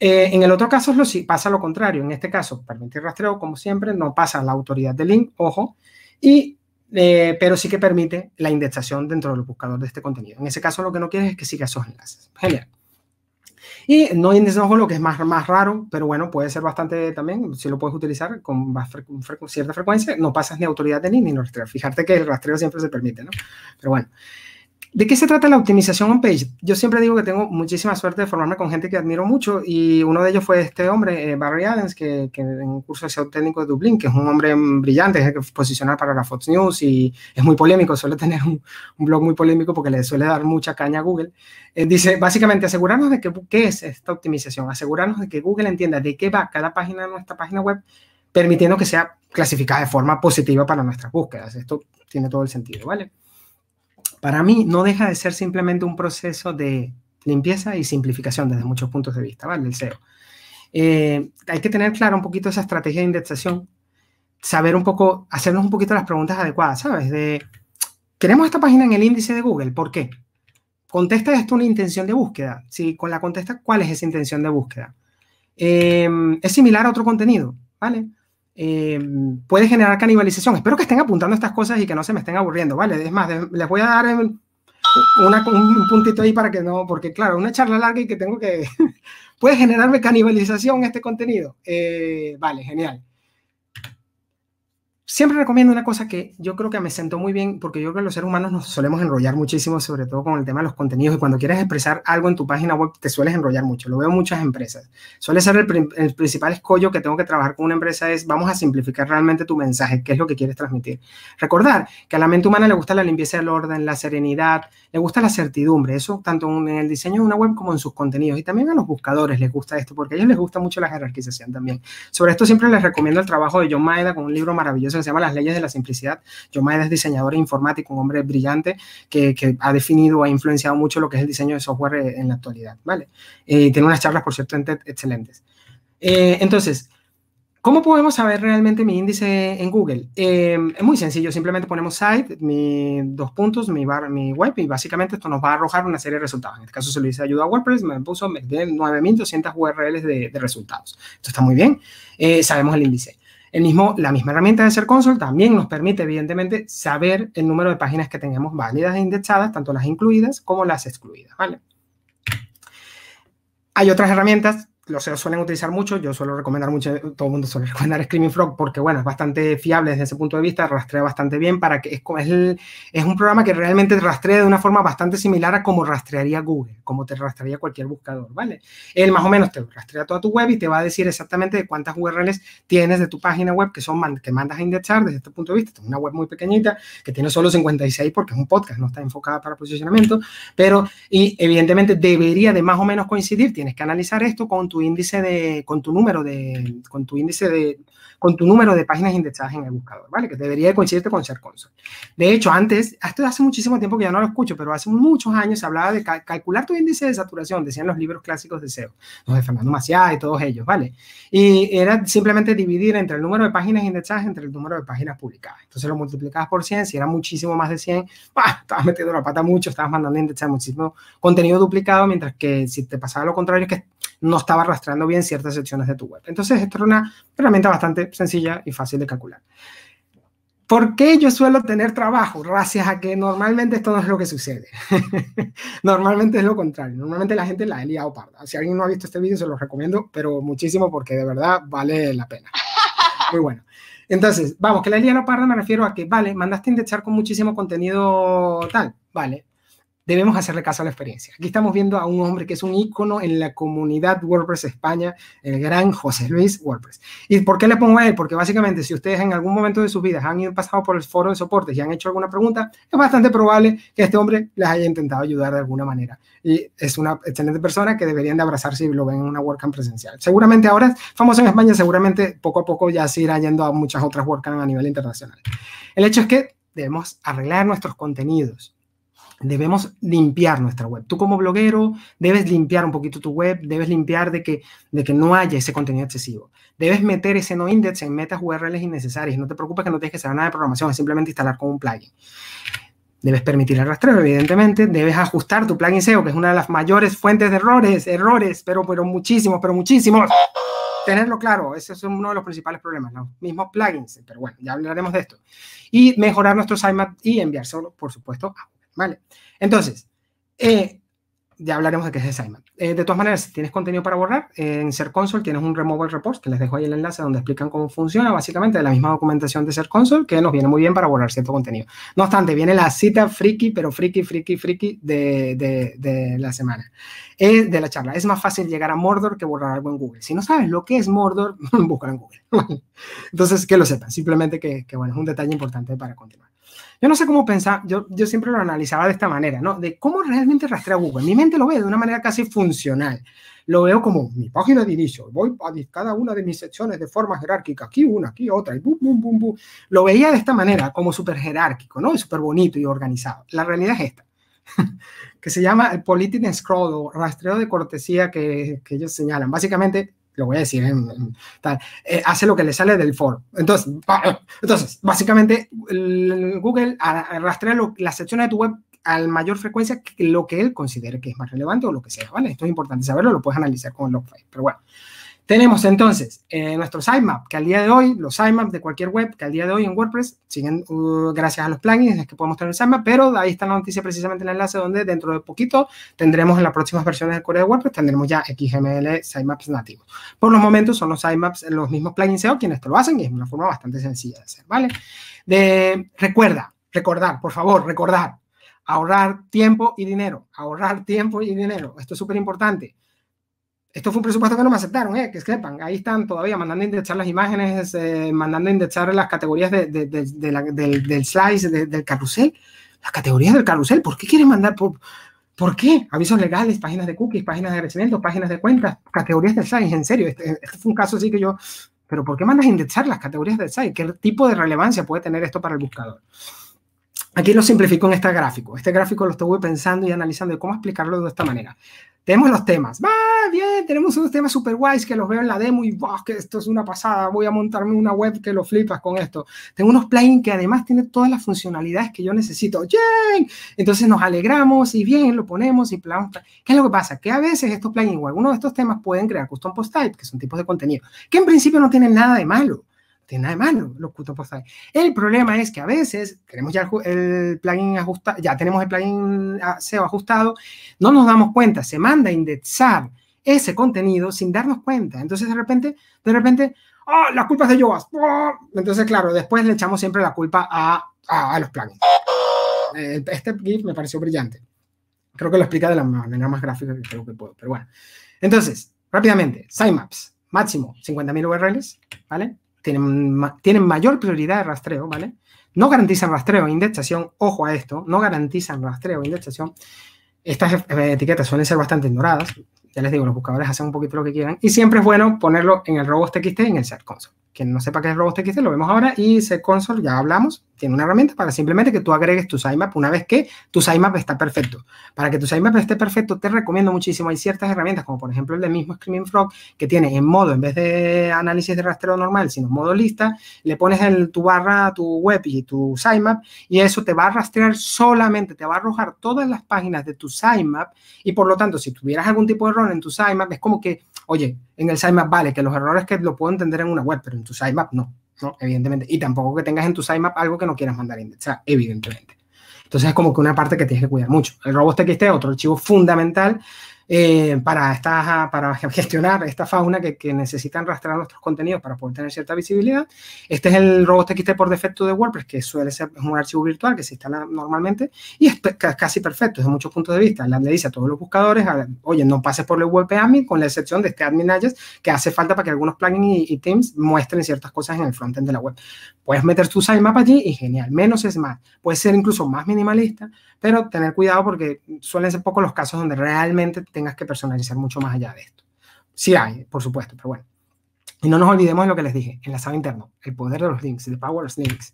Eh, en el otro caso lo, pasa lo contrario. En este caso, permitir rastreo, como siempre, no pasa la autoridad del link, ojo, y, eh, pero sí que permite la indexación dentro del buscador de este contenido. En ese caso, lo que no quieres es que siga esos enlaces. Genial. Y no hay en de lo que es más, más raro, pero bueno, puede ser bastante también, si lo puedes utilizar con, cierta frecuencia, no pasas ni autoridad de ni, ni rastreo. Fijarte que el rastreo siempre se permite, ¿no? Pero bueno. ¿De qué se trata la optimización on page? Yo siempre digo que tengo muchísima suerte de formarme con gente que admiro mucho y uno de ellos fue este hombre, eh, Barry Adams, que, en un curso de SEO técnico de Dublín, que es un hombre brillante, es el que para la Fox News y es muy polémico, suele tener un, blog muy polémico porque le suele dar mucha caña a Google. Eh, dice, básicamente, asegurarnos de que, qué es esta optimización, asegurarnos de que Google entienda de qué va cada página de nuestra página web, permitiendo que sea clasificada de forma positiva para nuestras búsquedas. Esto tiene todo el sentido, ¿vale? para mí no deja de ser simplemente un proceso de limpieza y simplificación desde muchos puntos de vista, ¿vale? El SEO. Eh, hay que tener claro un poquito esa estrategia de indexación, saber un poco, hacernos un poquito las preguntas adecuadas, ¿sabes? De, queremos esta página en el índice de Google, ¿por qué? Contesta esto una intención de búsqueda. Si con la contesta, ¿cuál es esa intención de búsqueda? Eh, es similar a otro contenido, ¿vale? Eh, puede generar canibalización. Espero que estén apuntando estas cosas y que no se me estén aburriendo, ¿vale? Es más, les voy a dar un puntito ahí para que no, porque claro, una charla larga y que tengo que... puede generarme canibalización este contenido. Eh, vale, genial siempre recomiendo una cosa que yo creo que me sentó muy bien, porque yo creo que los seres humanos nos solemos enrollar muchísimo, sobre todo con el tema de los contenidos, y cuando quieres expresar algo en tu página web te sueles enrollar mucho, lo veo en muchas empresas. Suele ser el, principal escollo que tengo que trabajar con una empresa es, vamos a simplificar realmente tu mensaje, qué es lo que quieres transmitir. Recordar que a la mente humana le gusta la limpieza del orden, la serenidad, le gusta la certidumbre, eso tanto en el diseño de una web como en sus contenidos, y también a los buscadores les gusta esto, porque a ellos les gusta mucho la jerarquización también. Sobre esto siempre les recomiendo el trabajo de John Maeda con un libro maravilloso se llama Las leyes de la simplicidad. John es diseñador e informático, un hombre brillante que, ha definido, ha influenciado mucho lo que es el diseño de software eh, en la actualidad, ¿vale? Eh, tiene unas charlas, por cierto, excelentes. Eh, entonces, ¿Cómo podemos saber realmente mi índice en Google? es muy sencillo, simplemente ponemos site, mi dos puntos, mi, bar, mi web y básicamente esto nos va a arrojar una serie de resultados. En este caso se le dice ayuda a WordPress, me puso 9.200 URLs de, resultados. Esto está muy bien, sabemos el índice. El mismo, la misma herramienta de ser console también nos permite, evidentemente, saber el número de páginas que tengamos válidas e indexadas, tanto las incluidas como las excluidas, ¿vale? Hay otras herramientas lo suelen utilizar mucho, yo suelo recomendar mucho, todo el mundo suele recomendar Screaming Frog porque, bueno, es bastante fiable desde ese punto de vista, rastrea bastante bien para que es, es, es un programa que realmente rastrea de una forma bastante similar a como rastrearía Google, como te rastrearía cualquier buscador, ¿vale? Él más o menos te rastrea toda tu web y te va a decir exactamente de cuántas URLs tienes de tu página web que son que mandas a indexar desde este punto de vista. Es una web muy pequeñita que tiene solo 56 porque es un podcast, no está enfocada para posicionamiento, pero y evidentemente debería de más o menos coincidir, tienes que analizar esto con tu tu índice de, con tu número de, con tu índice de, con tu número de páginas indexadas en el buscador, ¿vale? Que debería coincidirte con ser console. De hecho, antes, esto hace muchísimo tiempo que ya no lo escucho, pero hace muchos años se hablaba de calcular tu índice de saturación, decían los libros clásicos de SEO, los de Fernando Maciá y todos ellos, ¿vale? Y era simplemente dividir entre el número de páginas indexadas entre el número de páginas publicadas. Entonces lo multiplicabas por 100, si era muchísimo más de 100, ¡pah! estabas metiendo la pata mucho, estabas mandando indexar muchísimo contenido duplicado, mientras que si te pasaba lo contrario, es que no estaba arrastrando bien ciertas secciones de tu web. Entonces, esto es una herramienta bastante sencilla y fácil de calcular. ¿Por qué yo suelo tener trabajo? Gracias a que normalmente esto no es lo que sucede. normalmente es lo contrario. Normalmente la gente la ha liado parda. Si alguien no ha visto este vídeo, se lo recomiendo, pero muchísimo porque de verdad vale la pena. Muy bueno. Entonces, vamos, que la liado parda me refiero a que, vale, mandaste a indexar con muchísimo contenido tal. Vale, debemos hacerle caso a la experiencia. Aquí estamos viendo a un hombre que es un ícono en la comunidad WordPress España, el gran José Luis WordPress. ¿Y por qué le pongo a él? Porque básicamente si ustedes en algún momento de sus vidas han ido pasado por el foro de soportes y han hecho alguna pregunta, es bastante probable que este hombre les haya intentado ayudar de alguna manera. Y es una excelente persona que deberían de abrazar si lo ven en una WordCamp presencial. Seguramente ahora famoso en España, seguramente poco a poco ya se irá yendo a muchas otras WordCamp a nivel internacional. El hecho es que debemos arreglar nuestros contenidos debemos limpiar nuestra web. Tú como bloguero debes limpiar un poquito tu web, debes limpiar de que, de que no haya ese contenido excesivo. Debes meter ese no index en metas URLs innecesarias. No te preocupes que no tienes que saber nada de programación, es simplemente instalar con un plugin. Debes permitir el rastreo, evidentemente. Debes ajustar tu plugin SEO, que es una de las mayores fuentes de errores, errores, pero, pero muchísimos, pero muchísimos. Tenerlo claro, ese es uno de los principales problemas, los mismos plugins, pero bueno, ya hablaremos de esto. Y mejorar nuestro sitemap y enviárselo, por supuesto, a ¿vale? Entonces, eh, ya hablaremos de qué es Simon. Eh, de todas maneras, si tienes contenido para borrar, eh, en Ser Console tienes un Removal Report, que les dejo ahí el enlace donde explican cómo funciona, básicamente de la misma documentación de Ser Console, que nos viene muy bien para borrar cierto contenido. No obstante, viene la cita friki, pero friki, friki, friki de, de, la semana, eh, de la charla. Es más fácil llegar a Mordor que borrar algo en Google. Si no sabes lo que es Mordor, búscalo en Google. Entonces, que lo sepan, simplemente que, que, bueno, es un detalle importante para continuar. Yo no sé cómo pensar, yo, yo siempre lo analizaba de esta manera, ¿no? De cómo realmente rastrea Google. Mi mente lo ve de una manera casi funcional. Lo veo como mi página de inicio. Voy a cada una de mis secciones de forma jerárquica. Aquí una, aquí otra, y bum, bum, bum, bum. Lo veía de esta manera, como súper jerárquico, ¿no? Y súper bonito y organizado. La realidad es esta, que se llama el Politics Scroll o rastreo de cortesía que, que ellos señalan. Básicamente, lo voy a decir tal, eh, hace lo que le sale del foro. Entonces, entonces básicamente, Google arrastra las secciones de tu web al mayor frecuencia que lo que él considere que es más relevante o lo que sea, ¿vale? Esto es importante saberlo, lo puedes analizar con el logfile, pero bueno. Tenemos entonces eh, nuestro sitemap, que al día de hoy, los sitemaps de cualquier web, que al día de hoy en WordPress siguen uh, gracias a los plugins, es que podemos tener el sitemap, pero ahí está la noticia precisamente en el enlace donde dentro de poquito tendremos en las próximas versiones del core de WordPress, tendremos ya XML sitemaps nativos. Por los momentos son los sitemaps, los mismos plugins SEO quienes te lo hacen y es una forma bastante sencilla de hacer, ¿vale? De, recuerda, recordar, por favor, recordar, ahorrar tiempo y dinero, ahorrar tiempo y dinero, esto es súper importante esto fue un presupuesto que no me aceptaron, eh, que sepan. Ahí están todavía mandando indexar las imágenes, eh, mandando indexar las categorías del, del, slice, del carrusel. Las categorías del carrusel, ¿por qué quieren mandar? Por, ¿Por qué? Avisos legales, páginas de cookies, páginas de agradecimientos, páginas de cuentas, categorías del slice. En serio, este, este fue un caso así que yo. ¿Pero por qué mandas a indexar las categorías del site? ¿Qué tipo de relevancia puede tener esto para el buscador? Aquí lo simplifico en este gráfico. Este gráfico lo estuve pensando y analizando de cómo explicarlo de esta manera. Tenemos los temas. ¿va? Ah, bien, tenemos unos temas super guays que los veo en la demo y wow, que esto es una pasada, voy a montarme una web que lo flipas con esto. Tengo unos plugins que además tienen todas las funcionalidades que yo necesito. ¡Yay! Entonces nos alegramos y bien, lo ponemos y plan. ¿Qué es lo que pasa? Que a veces estos plugins o algunos de estos temas pueden crear custom post type, que son tipos de contenido, que en principio no tienen nada de malo tiene nada de malo los custom post type. El problema es que a veces tenemos ya el plugin ajustado, ya tenemos el plugin ah, SEO ajustado, no nos damos cuenta, se manda a indexar ese contenido sin darnos cuenta. Entonces, de repente, de repente, ¡ah, oh, la culpa de yoas. ¡Ah! Entonces, claro, después le echamos siempre la culpa a, a, los plugins. Eh, este GIF me pareció brillante. Creo que lo explica de la manera más gráfica que creo que puedo, pero bueno. Entonces, rápidamente, Sitemaps, máximo 50.000 URLs, ¿vale? Tienen, tienen mayor prioridad de rastreo, ¿vale? No garantizan rastreo e indexación, ojo a esto, no garantizan rastreo e indexación. Estas eh, etiquetas suelen ser bastante ignoradas, ya les digo, los buscadores hacen un poquito lo que quieran. Y siempre es bueno ponerlo en el robots.txt y en el Search console que no sepa qué es RobotXL, lo vemos ahora, y C Console, ya hablamos, tiene una herramienta para simplemente que tú agregues tu sitemap una vez que tu sitemap está perfecto. Para que tu sitemap esté perfecto, te recomiendo muchísimo, hay ciertas herramientas, como por ejemplo el de mismo Screaming Frog, que tiene en modo, en vez de análisis de rastreo normal, sino modo lista, le pones en tu barra, tu web y tu sitemap, y eso te va a rastrear solamente, te va a arrojar todas las páginas de tu sitemap, y por lo tanto, si tuvieras algún tipo de error en tu sitemap, es como que Oye, en el sitemap vale que los errores que lo puedo entender en una web, pero en tu sitemap no, ¿no? Evidentemente. Y tampoco que tengas en tu sitemap algo que no quieras mandar a indexar, evidentemente. Entonces es como que una parte que tienes que cuidar mucho. El robots.txt es este otro archivo fundamental eh, para, esta, para gestionar esta fauna que, necesitan rastrear nuestros contenidos para poder tener cierta visibilidad. Este es el robot XT por defecto de WordPress, que suele ser un archivo virtual que se instala normalmente y es casi perfecto desde muchos puntos de vista. Le dice a todos los buscadores, oye, no pases por el web admin con la excepción de este admin que hace falta para que algunos plugins y, y teams muestren ciertas cosas en el frontend de la web. Puedes meter tu sitemap allí y genial, menos es más. Puede ser incluso más minimalista, pero tener cuidado porque suelen ser pocos los casos donde realmente tengas que personalizar mucho más allá de esto. Sí hay, por supuesto, pero bueno. Y no nos olvidemos de lo que les dije, enlazado interno, el poder de los links, el power of links.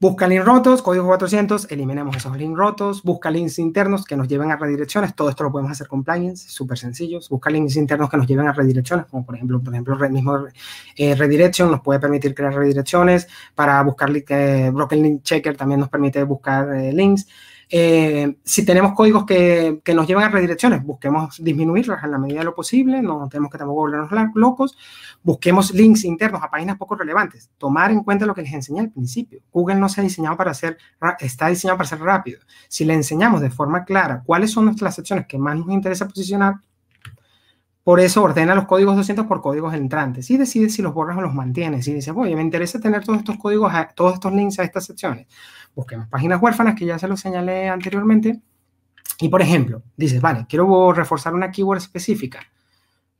Busca links rotos, código 400, eliminemos esos links rotos, busca links internos que nos lleven a redirecciones, todo esto lo podemos hacer con plugins, súper sencillos, busca links internos que nos lleven a redirecciones, como por ejemplo, por ejemplo, el mismo eh, redirección nos puede permitir crear redirecciones, para buscar eh, broken link checker también nos permite buscar eh, links, eh, si tenemos códigos que, nos llevan a redirecciones, busquemos disminuirlas en la medida de lo posible, no tenemos que tampoco volvernos locos, busquemos links internos a páginas poco relevantes, tomar en cuenta lo que les enseñé al principio. Google no se ha diseñado para hacer, está diseñado para ser rápido. Si le enseñamos de forma clara cuáles son nuestras secciones que más nos interesa posicionar, por eso ordena los códigos 200 por códigos entrantes y decide si los borras o los mantienes. Y dice, oye, me interesa tener todos estos códigos, ah, todos estos links a estas secciones. Busquemos páginas huérfanas que ya se los señalé anteriormente. Y por ejemplo, dices, vale, quiero reforzar una keyword específica.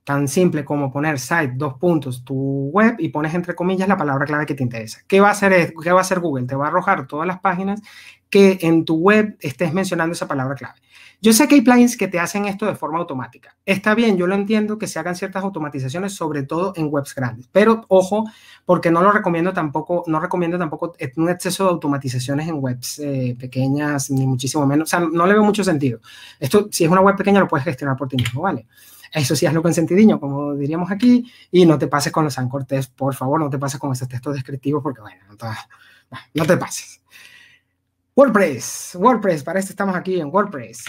Tan simple como poner site, dos puntos, tu web y pones entre comillas la palabra clave que te interesa. ¿Qué va a hacer, qué va a hacer Google? Te va a arrojar todas las páginas que en tu web estés mencionando esa palabra clave. Yo sé que hay plugins que te hacen esto de forma automática. Está bien, yo lo entiendo que se hagan ciertas automatizaciones, sobre todo en webs grandes, pero ojo, porque no lo recomiendo tampoco, no recomiendo tampoco un exceso de automatizaciones en webs eh, pequeñas, ni muchísimo menos. O sea, no le veo mucho sentido. Esto, si es una web pequeña, lo puedes gestionar por ti mismo, ¿vale? eso sí es lo consentidinho, como diríamos aquí, y no te pases con los ancortes, por favor, no te pases con esos textos descriptivos, porque bueno, no te, no te pases. WordPress, WordPress, para esto estamos aquí en WordPress.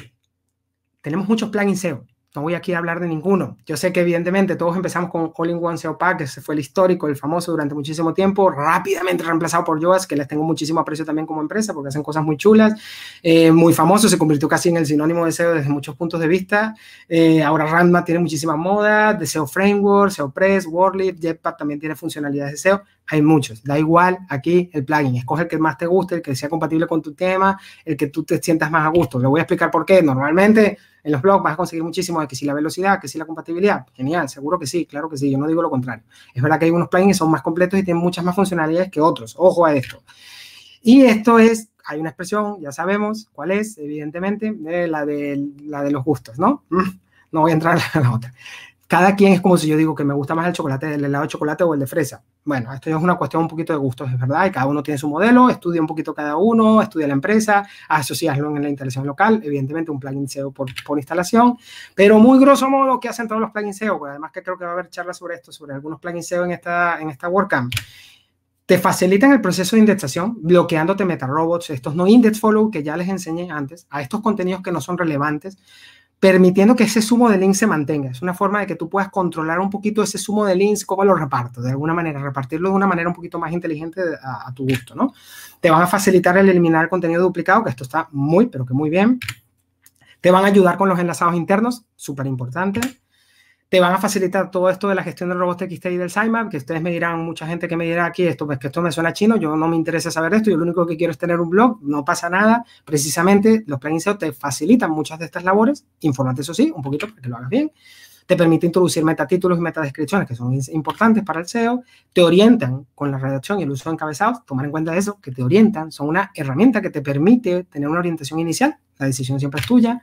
Tenemos muchos plugins SEO. No voy aquí a hablar de ninguno. Yo sé que evidentemente todos empezamos con all one SEO Pack, que fue el histórico, el famoso durante muchísimo tiempo, rápidamente reemplazado por Yoast, que les tengo muchísimo aprecio también como empresa porque hacen cosas muy chulas, eh, muy famoso, se convirtió casi en el sinónimo de SEO desde muchos puntos de vista. Eh, ahora Randma tiene muchísima moda, de SEO Framework, SEO Press, WordLib, Jetpack también tiene funcionalidades de SEO hay muchos. Da igual aquí el plugin, escoge el que más te guste, el que sea compatible con tu tema, el que tú te sientas más a gusto. Le voy a explicar por qué. Normalmente en los blogs vas a conseguir muchísimo de que si la velocidad, que si la compatibilidad. Genial, seguro que sí, claro que sí, yo no digo lo contrario. Es verdad que hay unos plugins que son más completos y tienen muchas más funcionalidades que otros. Ojo a esto. Y esto es, hay una expresión, ya sabemos cuál es, evidentemente, la, de, la de los gustos, ¿no? Mm, no voy a entrar en la otra cada quien es como si yo digo que me gusta más el chocolate, el helado de chocolate o el de fresa. Bueno, esto es una cuestión un poquito de gustos, es verdad, y cada uno tiene su modelo, estudia un poquito cada uno, estudia la empresa, asociarlo en la instalación local, evidentemente un plugin SEO por, por instalación, pero muy grosso modo ¿qué que hacen todos los plugins SEO, pues además que creo que va a haber charlas sobre esto, sobre algunos plugins SEO en esta, en esta WordCamp te facilitan el proceso de indexación bloqueándote robots. estos no index follow que ya les enseñé antes, a estos contenidos que no son relevantes, permitiendo que ese sumo de links se mantenga. Es una forma de que tú puedas controlar un poquito ese sumo de links, cómo lo reparto, de alguna manera, repartirlo de una manera un poquito más inteligente a, tu gusto, ¿no? Te van a facilitar el eliminar contenido duplicado, que esto está muy, pero que muy bien. Te van a ayudar con los enlazados internos, súper importante te van a facilitar todo esto de la gestión del robot XT y del SIMAP, que ustedes me dirán, mucha gente que me dirá aquí esto, pues que esto me suena chino, yo no me interesa saber esto, yo lo único que quiero es tener un blog, no pasa nada. Precisamente los plugins e te facilitan muchas de estas labores, Informate, eso sí, un poquito para que lo hagas bien. Te permite introducir metatítulos y metadescripciones que son importantes para el SEO, te orientan con la redacción y el uso de encabezados, tomar en cuenta eso, que te orientan, son una herramienta que te permite tener una orientación inicial, la decisión siempre es tuya,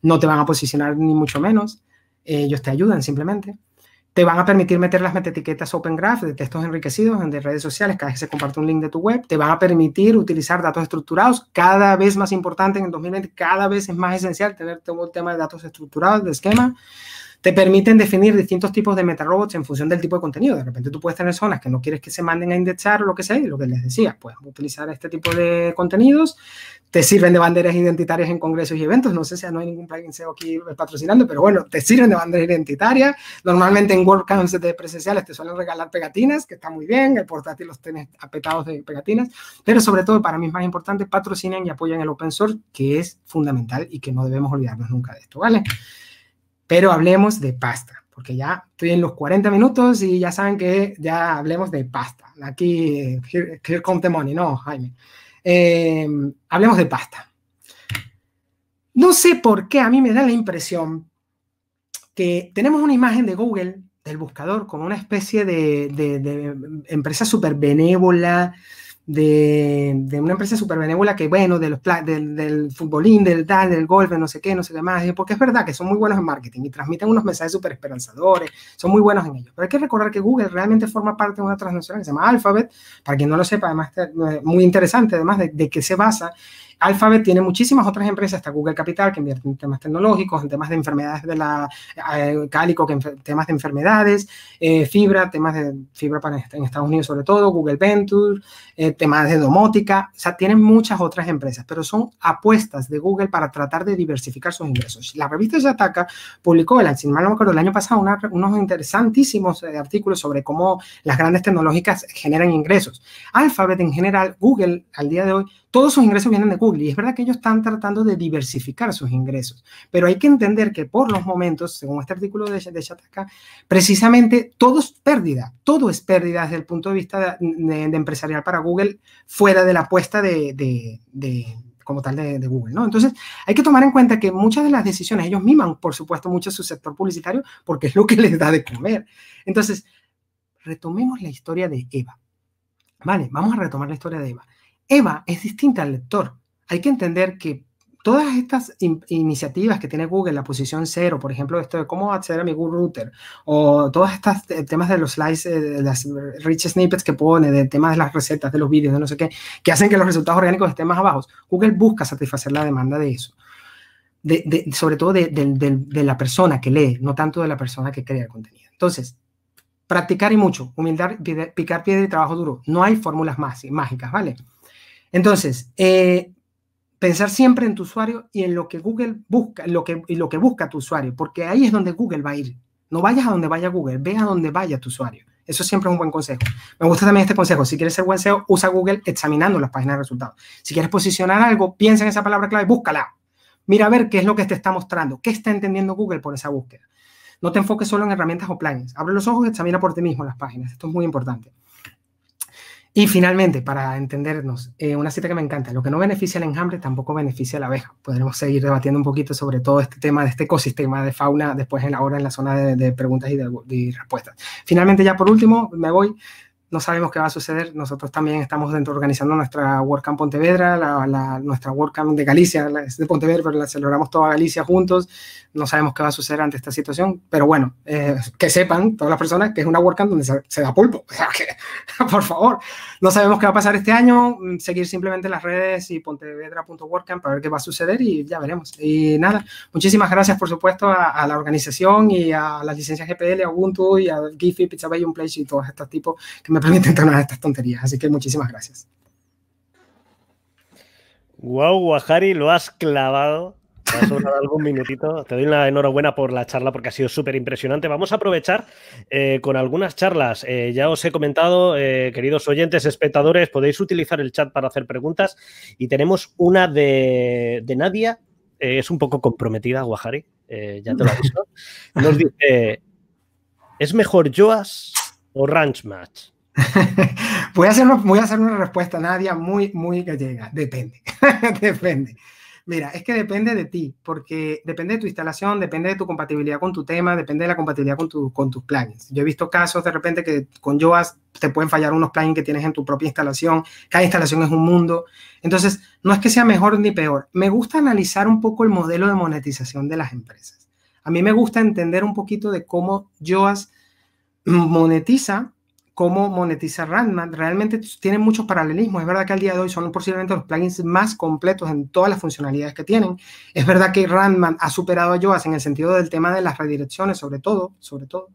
no te van a posicionar ni mucho menos ellos te ayudan simplemente. Te van a permitir meter las metaetiquetas Open Graph de textos enriquecidos de redes sociales cada vez que se comparte un link de tu web. Te van a permitir utilizar datos estructurados, cada vez más importante en el 2020, cada vez es más esencial tener todo el tema de datos estructurados, de esquema. Te permiten definir distintos tipos de metarobots en función del tipo de contenido. De repente tú puedes tener zonas que no quieres que se manden a indexar o lo que sea, y lo que les decía, puedes utilizar este tipo de contenidos te sirven de banderas identitarias en congresos y eventos. No sé si no hay ningún plugin SEO aquí patrocinando, pero bueno, te sirven de banderas identitarias. Normalmente en WordCamps de presenciales te suelen regalar pegatinas, que está muy bien, el portátil los tienes apetados de pegatinas, pero sobre todo, para mí es más importante, patrocinan y apoyan el open source, que es fundamental y que no debemos olvidarnos nunca de esto, ¿vale? Pero hablemos de pasta, porque ya estoy en los 40 minutos y ya saben que ya hablemos de pasta. Aquí, eh, here, here the money, ¿no, Jaime? Eh, hablemos de pasta. No sé por qué a mí me da la impresión que tenemos una imagen de Google, del buscador, como una especie de, de empresa súper benévola, de, de una empresa súper benévola que, bueno, de los, del, del futbolín, del tal, del golf, no sé qué, no sé qué más, porque es verdad que son muy buenos en marketing y transmiten unos mensajes súper esperanzadores, son muy buenos en ello. Pero hay que recordar que Google realmente forma parte de una transnacional que se llama Alphabet, para quien no lo sepa, además eh, muy interesante, además de, de que se basa Alphabet tiene muchísimas otras empresas, está Google Capital, que invierte en temas tecnológicos, en temas de enfermedades de la eh, Cálico, que en temas de enfermedades, eh, fibra, temas de fibra para en Estados Unidos sobre todo, Google Venture, eh, temas de domótica, o sea, tienen muchas otras empresas, pero son apuestas de Google para tratar de diversificar sus ingresos. La revista Yataka publicó, el, si mal no me acuerdo, el año pasado unos interesantísimos artículos sobre cómo las grandes tecnológicas generan ingresos. Alphabet en general, Google al día de hoy todos sus ingresos vienen de Google y es verdad que ellos están tratando de diversificar sus ingresos, pero hay que entender que por los momentos, según este artículo de, de Shataka, precisamente todo es pérdida, todo es pérdida desde el punto de vista de, empresarial para Google fuera de la apuesta de, como tal de, Google, ¿no? Entonces, hay que tomar en cuenta que muchas de las decisiones, ellos miman, por supuesto, mucho su sector publicitario porque es lo que les da de comer. Entonces, retomemos la historia de Eva. Vale, vamos a retomar la historia de Eva. Eva es distinta al lector. Hay que entender que todas estas iniciativas que tiene Google, la posición cero, por ejemplo, esto de cómo acceder a mi Google Router, o todos estos eh, temas de los slides, eh, de las rich snippets que pone, de temas de las recetas, de los vídeos, de no sé qué, que hacen que los resultados orgánicos estén más abajo. Google busca satisfacer la demanda de eso. sobre todo de, la persona que lee, no tanto de la persona que crea el contenido. Entonces, practicar y mucho, humildad, picar piedra y trabajo duro. No hay fórmulas mágicas, ¿vale? Entonces, eh, pensar siempre en tu usuario y en lo que Google busca, lo que, y lo que busca tu usuario, porque ahí es donde Google va a ir. No vayas a donde vaya Google, ve a donde vaya tu usuario. Eso siempre es un buen consejo. Me gusta también este consejo. Si quieres ser buen SEO, usa Google examinando las páginas de resultados. Si quieres posicionar algo, piensa en esa palabra clave, búscala. Mira a ver qué es lo que te está mostrando, qué está entendiendo Google por esa búsqueda. No te enfoques solo en herramientas o planes. Abre los ojos y examina por ti mismo las páginas. Esto es muy importante. Y finalmente, para entendernos, eh, una cita que me encanta, lo que no beneficia al enjambre tampoco beneficia a la abeja. Podremos seguir debatiendo un poquito sobre todo este tema de este ecosistema de fauna después en la hora en la zona de, preguntas y respuestas. Finalmente, ya por último, me voy no sabemos qué va a suceder. Nosotros también estamos dentro organizando nuestra WordCamp Pontevedra, la, la, nuestra WordCamp de Galicia, de Pontevedra, pero la celebramos toda Galicia juntos. No sabemos qué va a suceder ante esta situación, pero bueno, eh, que sepan todas las personas que es una WordCamp donde se, da pulpo. por favor, no sabemos qué va a pasar este año. Seguir simplemente las redes y pontevedra.wordcamp para ver qué va a suceder y ya veremos. Y nada, muchísimas gracias, por supuesto, a, la organización y a las licencias GPL, a Ubuntu y a Giphy, Pizza Bay, place y todos estos tipos que me puedan intentar estas tonterías. Así que muchísimas gracias. Wow, Guajari, lo has clavado. Te algún minutito. Te doy una enhorabuena por la charla porque ha sido súper impresionante. Vamos a aprovechar eh, con algunas charlas. Eh, ya os he comentado, eh, queridos oyentes, espectadores, podéis utilizar el chat para hacer preguntas. Y tenemos una de, de Nadia. es un poco comprometida, Guajari. ya te lo aviso. Nos dice: ¿Es mejor Joas o Ranch Match? voy, a hacer una, voy a hacer una respuesta, Nadia, muy, muy gallega. Depende, depende. Mira, es que depende de ti, porque depende de tu instalación, depende de tu compatibilidad con tu tema, depende de la compatibilidad con, con tus planes. Yo he visto casos de repente que con Joas te pueden fallar unos plugins que tienes en tu propia instalación. Cada instalación es un mundo. Entonces, no es que sea mejor ni peor. Me gusta analizar un poco el modelo de monetización de las empresas. A mí me gusta entender un poquito de cómo Joas monetiza cómo monetiza Randman, realmente tiene muchos paralelismos. Es verdad que al día de hoy son posiblemente los plugins más completos en todas las funcionalidades que tienen. Es verdad que Randman ha superado a Yoast en el sentido del tema de las redirecciones, sobre todo, sobre todo.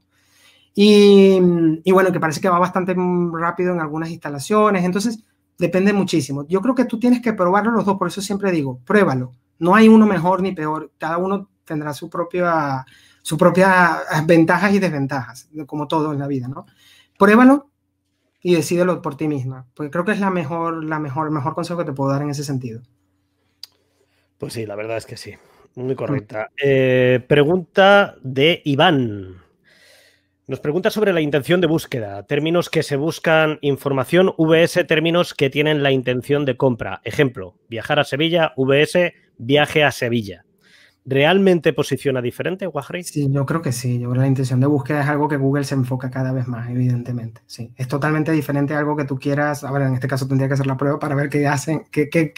Y, bueno, que parece que va bastante rápido en algunas instalaciones. Entonces, depende muchísimo. Yo creo que tú tienes que probarlo los dos, por eso siempre digo, pruébalo. No hay uno mejor ni peor. Cada uno tendrá su propia su propia ah, ventajas y desventajas, como todo en la vida, ¿no? pruébalo y decídelo por ti misma, porque creo que es la mejor, la mejor, mejor consejo que te puedo dar en ese sentido. Pues sí, la verdad es que sí. Muy mm. correcta. Eh, pregunta de Iván. Nos pregunta sobre la intención de búsqueda, términos que se buscan información, VS, términos que tienen la intención de compra. Ejemplo, viajar a Sevilla, VS, viaje a Sevilla. ¿Realmente posiciona diferente Sí, yo creo que sí. Yo creo que la intención de búsqueda es algo que Google se enfoca cada vez más, evidentemente. Sí, es totalmente diferente a algo que tú quieras. A ver, en este caso tendría que hacer la prueba para ver qué hacen, que, qué,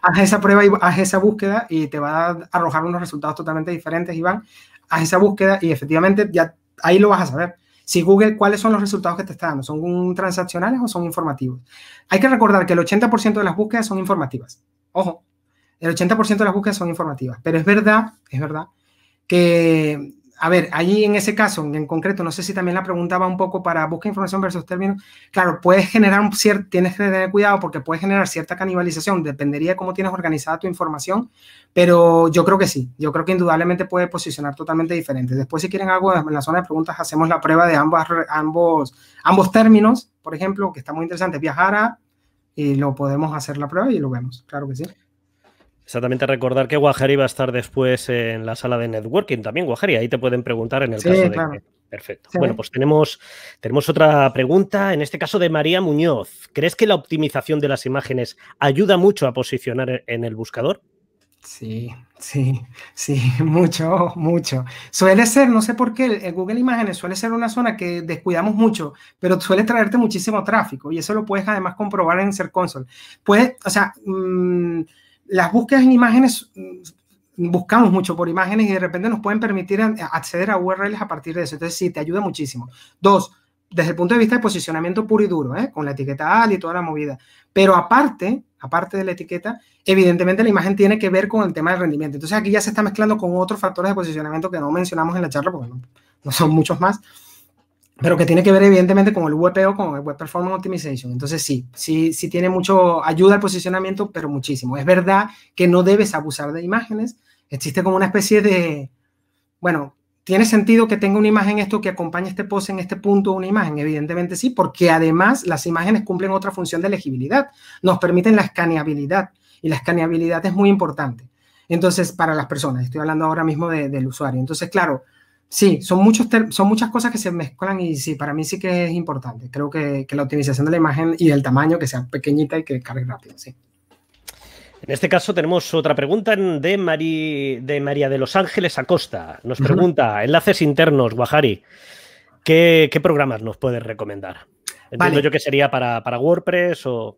haz esa prueba y haz esa búsqueda y te va a arrojar unos resultados totalmente diferentes, Iván. Haz esa búsqueda y efectivamente ya ahí lo vas a saber. Si Google, ¿cuáles son los resultados que te está dando? ¿Son transaccionales o son informativos? Hay que recordar que el 80% de las búsquedas son informativas. Ojo, el 80% de las búsquedas son informativas. Pero es verdad, es verdad, que, a ver, allí en ese caso, en concreto, no sé si también la preguntaba un poco para busca información versus términos. Claro, puedes generar un cierto, tienes que tener cuidado porque puedes generar cierta canibalización, dependería de cómo tienes organizada tu información, pero yo creo que sí, yo creo que indudablemente puede posicionar totalmente diferente. Después, si quieren algo en la zona de preguntas, hacemos la prueba de ambas, ambos, ambos términos, por ejemplo, que está muy interesante, viajar a, y lo podemos hacer la prueba y lo vemos, claro que sí. Exactamente, recordar que Guajari va a estar después en la sala de networking también, Guajari. Ahí te pueden preguntar en el caso de. Perfecto. Bueno, pues tenemos, tenemos otra pregunta, en este caso de María Muñoz. ¿Crees que la optimización de las imágenes ayuda mucho a posicionar e-, en el buscador? Sí, sí, sí, mucho, mucho. Suele ser, no sé por qué, el Google Imágenes suele ser una zona que descuidamos mucho, pero suele traerte muchísimo tráfico y eso lo puedes además comprobar en Ser Console. Puede, o sea, mm, las búsquedas en imágenes, mm, buscamos mucho por imágenes y de repente nos pueden permitir acceder a URLs a partir de eso. Entonces, sí, te ayuda muchísimo. Dos, desde el punto de vista de posicionamiento puro y duro, ¿eh? con la etiqueta AL y toda la movida. Pero aparte, aparte de la etiqueta, evidentemente la imagen tiene que ver con el tema del rendimiento. Entonces aquí ya se está mezclando con otros factores de posicionamiento que no mencionamos en la charla porque no son muchos más pero que tiene que ver evidentemente con el WPO, con el Web Performance Optimization. Entonces sí, sí, sí tiene mucho ayuda al posicionamiento, pero muchísimo. Es verdad que no debes abusar de imágenes. Existe como una especie de, bueno, ¿tiene sentido que tenga una imagen esto que acompañe este post en este punto una imagen? Evidentemente sí, porque además las imágenes cumplen otra función de legibilidad. Nos permiten la escaneabilidad y la escaneabilidad es muy importante. Entonces, para las personas, estoy hablando ahora mismo del usuario. Entonces, claro, Sí, son, muchos son muchas cosas que se mezclan y sí, para mí sí que es importante. Creo que, la optimización de la imagen y del tamaño, que sea pequeñita y que cargue rápido, sí. En este caso tenemos otra pregunta de, María de Los Ángeles Acosta. Nos pregunta, enlaces internos, Guajari, ¿qué, programas nos puedes recomendar? Entiendo yo que sería para WordPress o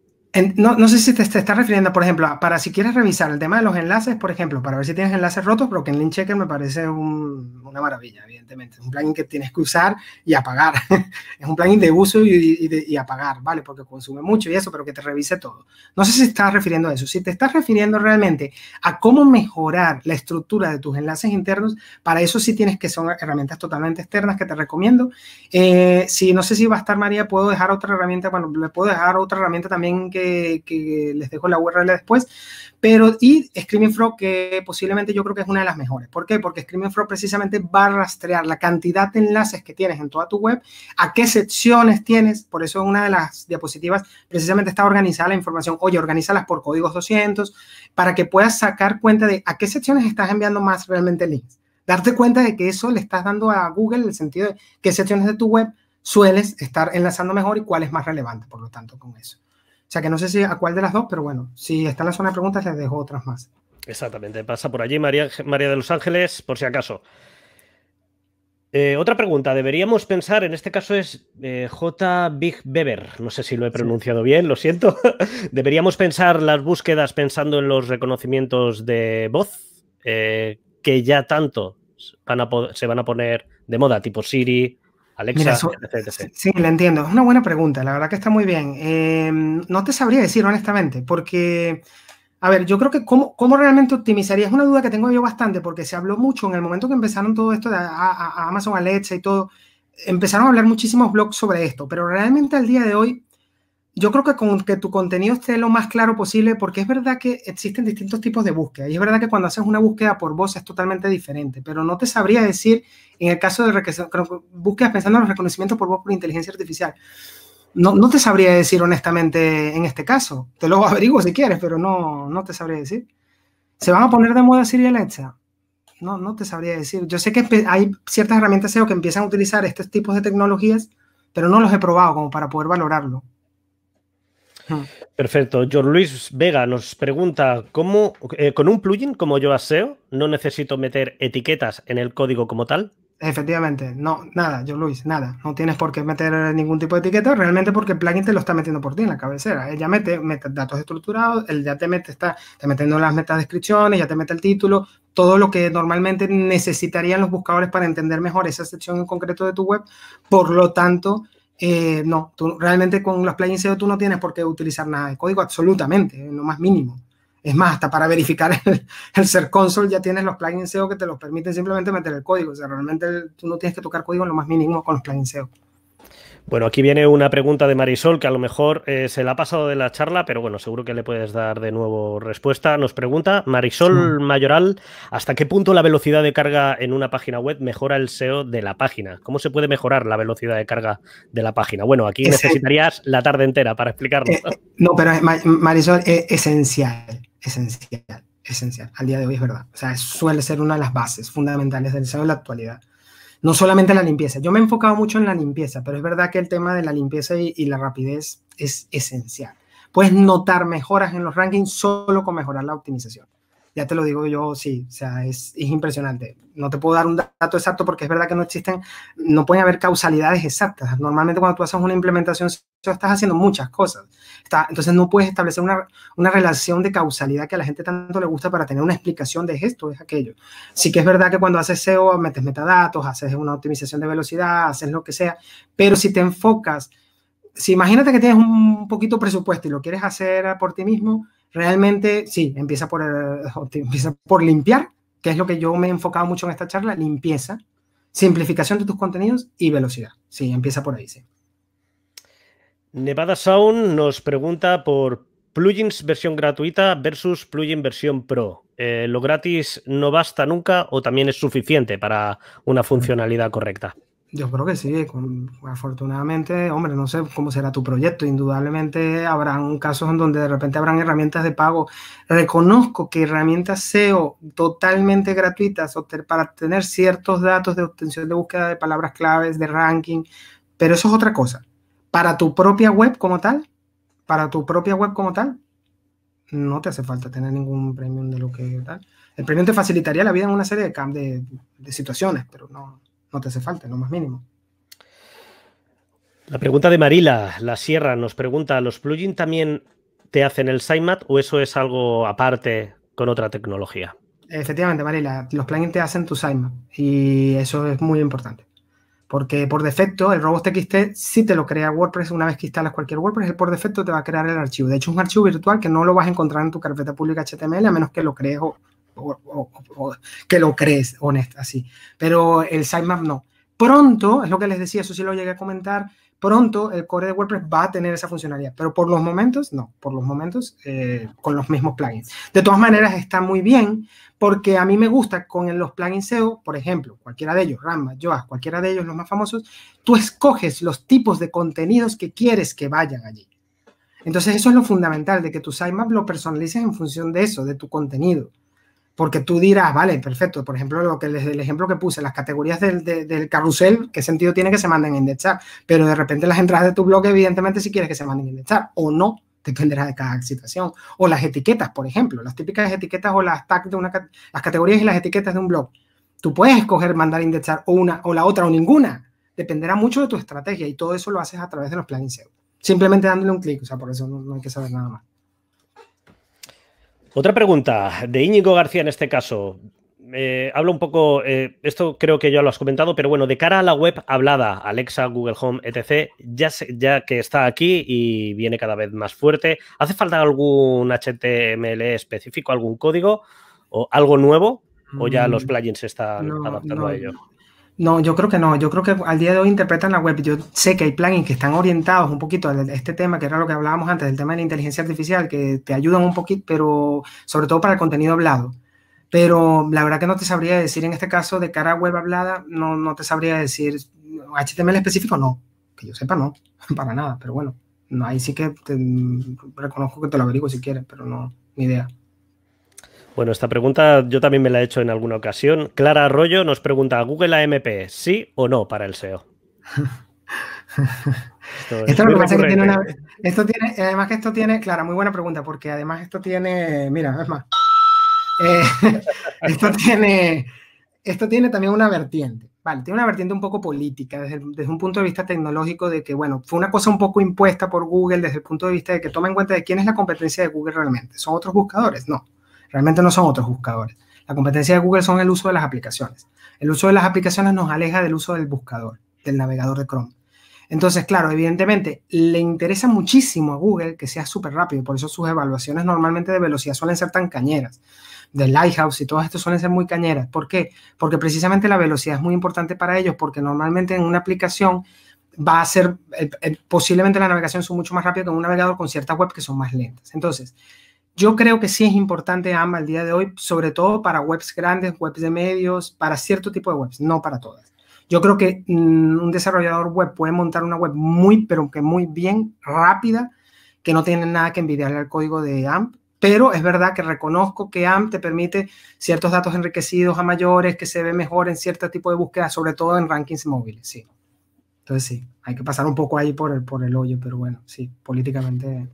no, no, sé si te, te, estás refiriendo, por ejemplo, para si quieres revisar el tema de los enlaces, por ejemplo, para ver si tienes enlaces rotos, pero que en Checker me parece una maravilla, evidentemente. Es un plugin que tienes que usar y apagar. es un plugin de uso y, apagar, ¿vale? Porque consume mucho y eso, pero que te revise todo. No sé si estás refiriendo a eso. Si te estás refiriendo realmente a cómo mejorar la estructura de tus enlaces internos, para eso sí tienes que son herramientas totalmente externas que te recomiendo. Eh, si no sé si va a estar María, puedo dejar otra herramienta, bueno, le puedo dejar otra herramienta también que que, les dejo la URL después, pero y Screaming Frog, que posiblemente yo creo que es una de las mejores. ¿Por qué? Porque Screaming Frog precisamente va a rastrear la cantidad de enlaces que tienes en toda tu web, a qué secciones tienes, por eso una de las diapositivas precisamente está organizada la información, oye, organízalas por códigos 200, para que puedas sacar cuenta de a qué secciones estás enviando más realmente links. Darte cuenta de que eso le estás dando a Google el sentido de qué secciones de tu web sueles estar enlazando mejor y cuál es más relevante, por lo tanto, con eso. O sea que no sé si a cuál de las dos, pero bueno, si está en la zona de preguntas, les dejo otras más. Exactamente, pasa por allí María, María de los Ángeles, por si acaso. Eh, otra pregunta, deberíamos pensar, en este caso es eh, J. Big Beber, no sé si lo he pronunciado bien, lo siento. ¿Deberíamos pensar las búsquedas pensando en los reconocimientos de voz eh, que ya tanto se van a poner de moda, tipo Siri, Alexa, Sí, la entiendo. Es una buena pregunta, la verdad que está muy bien. Eh, no te sabría decir, honestamente, porque, a ver, yo creo que cómo, cómo, realmente optimizaría es una duda que tengo yo bastante, porque se habló mucho en el momento que empezaron todo esto de Amazon Alexa y todo, empezaron a hablar muchísimos blogs sobre esto, pero realmente al día de hoy yo creo que con que tu contenido esté lo más claro posible, porque es verdad que existen distintos tipos de búsqueda. Y es verdad que cuando haces una búsqueda por voz es totalmente diferente, pero no te sabría decir, en el caso de búsquedas pensando en los reconocimiento por voz por inteligencia artificial, no, te sabría decir honestamente en este caso. Te lo averiguo si quieres, pero no, no te sabría decir. ¿Se van a poner de moda Siri y Alexa? No, no te sabría decir. Yo sé que hay ciertas herramientas SEO que empiezan a utilizar estos tipos de tecnologías, pero no los he probado como para poder valorarlo. Perfecto. John Luis Vega nos pregunta: ¿cómo, eh, ¿con un plugin como yo aseo, no necesito meter etiquetas en el código como tal? Efectivamente, no, nada, John Luis, nada. No tienes por qué meter ningún tipo de etiqueta realmente porque el plugin te lo está metiendo por ti en la cabecera. Él ya mete, datos estructurados, él ya te mete, está te metiendo las metadescripciones, ya te mete el título, todo lo que normalmente necesitarían los buscadores para entender mejor esa sección en concreto de tu web. Por lo tanto, eh, no, tú, realmente con los plugins SEO tú no tienes por qué utilizar nada de código, absolutamente, en lo más mínimo. Es más, hasta para verificar el, ser console ya tienes los plugins SEO que te los permiten simplemente meter el código. O sea, realmente tú no tienes que tocar código en lo más mínimo con los plugins SEO. Bueno, aquí viene una pregunta de Marisol que a lo mejor eh, se la ha pasado de la charla, pero bueno, seguro que le puedes dar de nuevo respuesta. Nos pregunta Marisol Mayoral, ¿hasta qué punto la velocidad de carga en una página web mejora el SEO de la página? ¿Cómo se puede mejorar la velocidad de carga de la página? Bueno, aquí necesitarías la tarde entera para explicarlo. Eh, eh, no, pero Marisol es esencial, esencial, esencial. Al día de hoy es verdad. O sea, suele ser una de las bases fundamentales del SEO en la actualidad no solamente la limpieza. Yo me he enfocado mucho en la limpieza, pero es verdad que el tema de la limpieza y, y la rapidez es esencial. Puedes notar mejoras en los rankings solo con mejorar la optimización ya te lo digo yo, sí, o sea, es, es, impresionante. No te puedo dar un dato exacto porque es verdad que no existen, no pueden haber causalidades exactas. Normalmente cuando tú haces una implementación, estás haciendo muchas cosas. Está, entonces no puedes establecer una, una, relación de causalidad que a la gente tanto le gusta para tener una explicación de esto, es aquello. Sí que es verdad que cuando haces SEO, metes metadatos, haces una optimización de velocidad, haces lo que sea, pero si te enfocas si imagínate que tienes un poquito presupuesto y lo quieres hacer por ti mismo, Realmente, sí, empieza por, eh, empieza por limpiar, que es lo que yo me he enfocado mucho en esta charla, limpieza, simplificación de tus contenidos y velocidad. Sí, empieza por ahí, sí. Nevada Sound nos pregunta por plugins versión gratuita versus plugin versión pro. Eh, ¿Lo gratis no basta nunca o también es suficiente para una funcionalidad correcta? Yo creo que sí, afortunadamente, hombre, no sé cómo será tu proyecto, indudablemente habrán casos en donde de repente habrán herramientas de pago. Reconozco que herramientas SEO totalmente gratuitas para tener ciertos datos de obtención de búsqueda de palabras claves, de ranking, pero eso es otra cosa. Para tu propia web como tal, para tu propia web como tal, no te hace falta tener ningún premium de lo que tal. El premium te facilitaría la vida en una serie de, de, de situaciones, pero no no te hace falta, lo más mínimo. La pregunta de Marila, la Sierra, nos pregunta, ¿los plugins también te hacen el sitemap o eso es algo aparte con otra tecnología? Efectivamente, Marila, los plugins te hacen tu sitemap y eso es muy importante. Porque por defecto, el robots.txt sí te lo crea WordPress una vez que instalas cualquier WordPress, él por defecto te va a crear el archivo. De hecho, es un archivo virtual que no lo vas a encontrar en tu carpeta pública HTML a menos que lo crees o, o, que lo crees, honesta, así. Pero el sitemap no. Pronto, es lo que les decía, eso sí lo llegué a comentar, pronto el core de WordPress va a tener esa funcionalidad, pero por los momentos, no, por los momentos eh, con los mismos plugins. De todas maneras, está muy bien porque a mí me gusta con los plugins SEO, por ejemplo, cualquiera de ellos, Rama, Joas, cualquiera de ellos, los más famosos, tú escoges los tipos de contenidos que quieres que vayan allí. Entonces, eso es lo fundamental, de que tu sitemap lo personalices en función de eso, de tu contenido. Porque tú dirás, vale, perfecto. Por ejemplo, lo que el ejemplo que puse, las categorías del, carrusel, ¿qué sentido tiene que se manden a indexar? Pero de repente las entradas de tu blog, evidentemente, si quieres que se manden a indexar o no, dependerá de cada situación. O las etiquetas, por ejemplo, las típicas etiquetas o las de una las categorías y las etiquetas de un blog. Tú puedes escoger mandar a indexar o una o la otra o ninguna. Dependerá mucho de tu estrategia y todo eso lo haces a través de los plugins SEO. Simplemente dándole un clic, o sea, por eso no hay que saber nada más. Otra pregunta de Íñigo García en este caso. Hablo eh, habla un poco, eh, esto creo que ya lo has comentado, pero bueno, de cara a la web hablada, Alexa, Google Home, etc., ya, ya que está aquí y viene cada vez más fuerte, ¿hace falta algún HTML específico, algún código o algo nuevo? ¿O ya los mm, plugins se están adaptando a ello? No, yo creo que no. Yo creo que al día de hoy interpretan la web. Yo sé que hay plugins que están orientados un poquito a este tema, que era lo que hablábamos antes, del tema de la inteligencia artificial, que te ayudan un poquito, pero sobre todo para el contenido hablado. Pero la verdad que no te sabría decir en este caso de cara a web hablada, no, no te sabría decir HTML específico, no. Que yo sepa, no, para nada. Pero bueno, no, ahí sí que mm, reconozco que te lo averiguo si quieres, pero no, ni idea. Bueno, esta pregunta yo también me la he hecho en alguna ocasión. Clara Arroyo nos pregunta, ¿Google AMP sí o no para el SEO? Esto, lo que pasa que tiene una. Esto tiene, además que esto tiene, Clara, muy buena pregunta, porque además esto tiene. Mira, es más. Eh, esto tiene. Esto tiene también una vertiente. Vale, tiene una vertiente un poco política, desde, desde, un punto de vista tecnológico, de que, bueno, fue una cosa un poco impuesta por Google desde el punto de vista de que toma en cuenta de quién es la competencia de Google realmente. ¿Son otros buscadores? No. Realmente no son otros buscadores. La competencia de Google son el uso de las aplicaciones. El uso de las aplicaciones nos aleja del uso del buscador, del navegador de Chrome. Entonces, claro, evidentemente le interesa muchísimo a Google que sea súper rápido, por eso sus evaluaciones normalmente de velocidad suelen ser tan cañeras, de Lighthouse y todo esto suelen ser muy cañeras. ¿Por qué? Porque precisamente la velocidad es muy importante para ellos, porque normalmente en una aplicación va a ser, eh, eh, posiblemente la navegación es mucho más rápida que en un navegador con ciertas webs que son más lentas. Entonces, yo creo que sí es importante AMP al día de hoy, sobre todo para webs grandes, webs de medios, para cierto tipo de webs, no para todas. Yo creo que mm, un desarrollador web puede montar una web muy, pero que muy bien, rápida, que no tiene nada que envidiarle al código de AMP, pero es verdad que reconozco que AMP te permite ciertos datos enriquecidos a mayores, que se ve mejor en cierto tipo de búsqueda, sobre todo en rankings móviles, sí. Entonces sí, hay que pasar un poco ahí por el, por el hoyo, pero bueno, sí, políticamente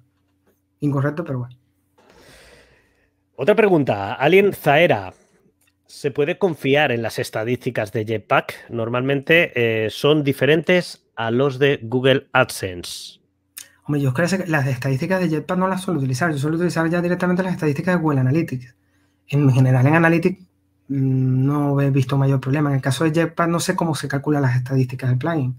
incorrecto, pero bueno. Otra pregunta. Alien Zaera. ¿Se puede confiar en las estadísticas de Jetpack? Normalmente eh, son diferentes a los de Google AdSense. Hombre, yo creo que las estadísticas de Jetpack no las suelo utilizar. Yo suelo utilizar ya directamente las estadísticas de Google Analytics. En general, en Analytics mm, no he visto mayor problema. En el caso de Jetpack no sé cómo se calculan las estadísticas de plugin.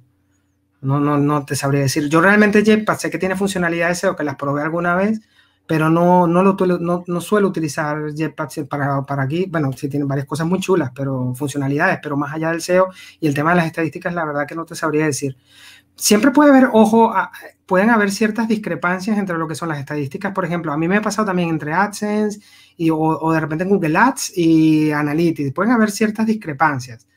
No, no, no te sabría decir. Yo realmente Jetpack sé que tiene funcionalidades o que las probé alguna vez pero no, no, lo, no, no suelo utilizar Jetpack para, para aquí. Bueno, sí tienen varias cosas muy chulas, pero funcionalidades, pero más allá del SEO y el tema de las estadísticas, la verdad que no te sabría decir. Siempre puede haber, ojo, pueden haber ciertas discrepancias entre lo que son las estadísticas. Por ejemplo, a mí me ha pasado también entre AdSense y, o, de repente Google Ads y Analytics. Pueden haber ciertas discrepancias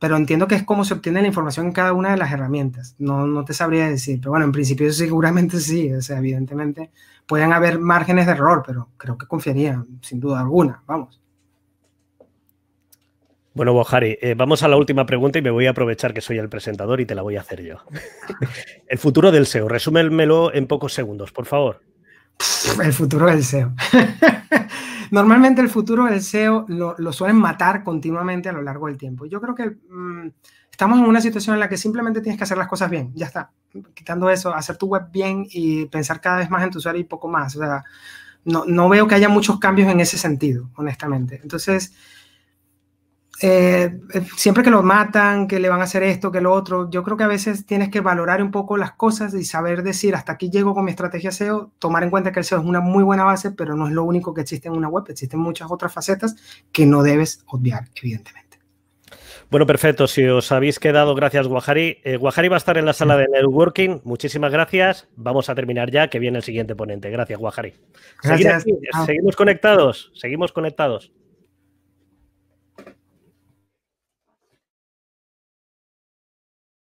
pero entiendo que es como se obtiene la información en cada una de las herramientas. No, no te sabría decir, pero bueno, en principio seguramente sí, o sea, evidentemente pueden haber márgenes de error, pero creo que confiaría, sin duda alguna, vamos. Bueno, Bojari, eh, vamos a la última pregunta y me voy a aprovechar que soy el presentador y te la voy a hacer yo. el futuro del SEO, resúmelmelo en pocos segundos, por favor. El futuro del SEO. Normalmente el futuro del SEO lo, suelen matar continuamente a lo largo del tiempo. Yo creo que... Mm, Estamos en una situación en la que simplemente tienes que hacer las cosas bien, ya está. Quitando eso, hacer tu web bien y pensar cada vez más en tu usuario y poco más. O sea, no, veo que haya muchos cambios en ese sentido, honestamente. Entonces, eh, eh, siempre que lo matan, que le van a hacer esto, que lo otro, yo creo que a veces tienes que valorar un poco las cosas y saber decir, hasta aquí llego con mi estrategia SEO, tomar en cuenta que el SEO es una muy buena base, pero no es lo único que existe en una web, existen muchas otras facetas que no debes obviar, evidentemente. Bueno, perfecto. Si os habéis quedado, gracias, Guajari. Eh, Guajari va a estar en la sala de networking. Muchísimas gracias. Vamos a terminar ya, que viene el siguiente ponente. Gracias, Guajari. Gracias. seguimos conectados, seguimos conectados.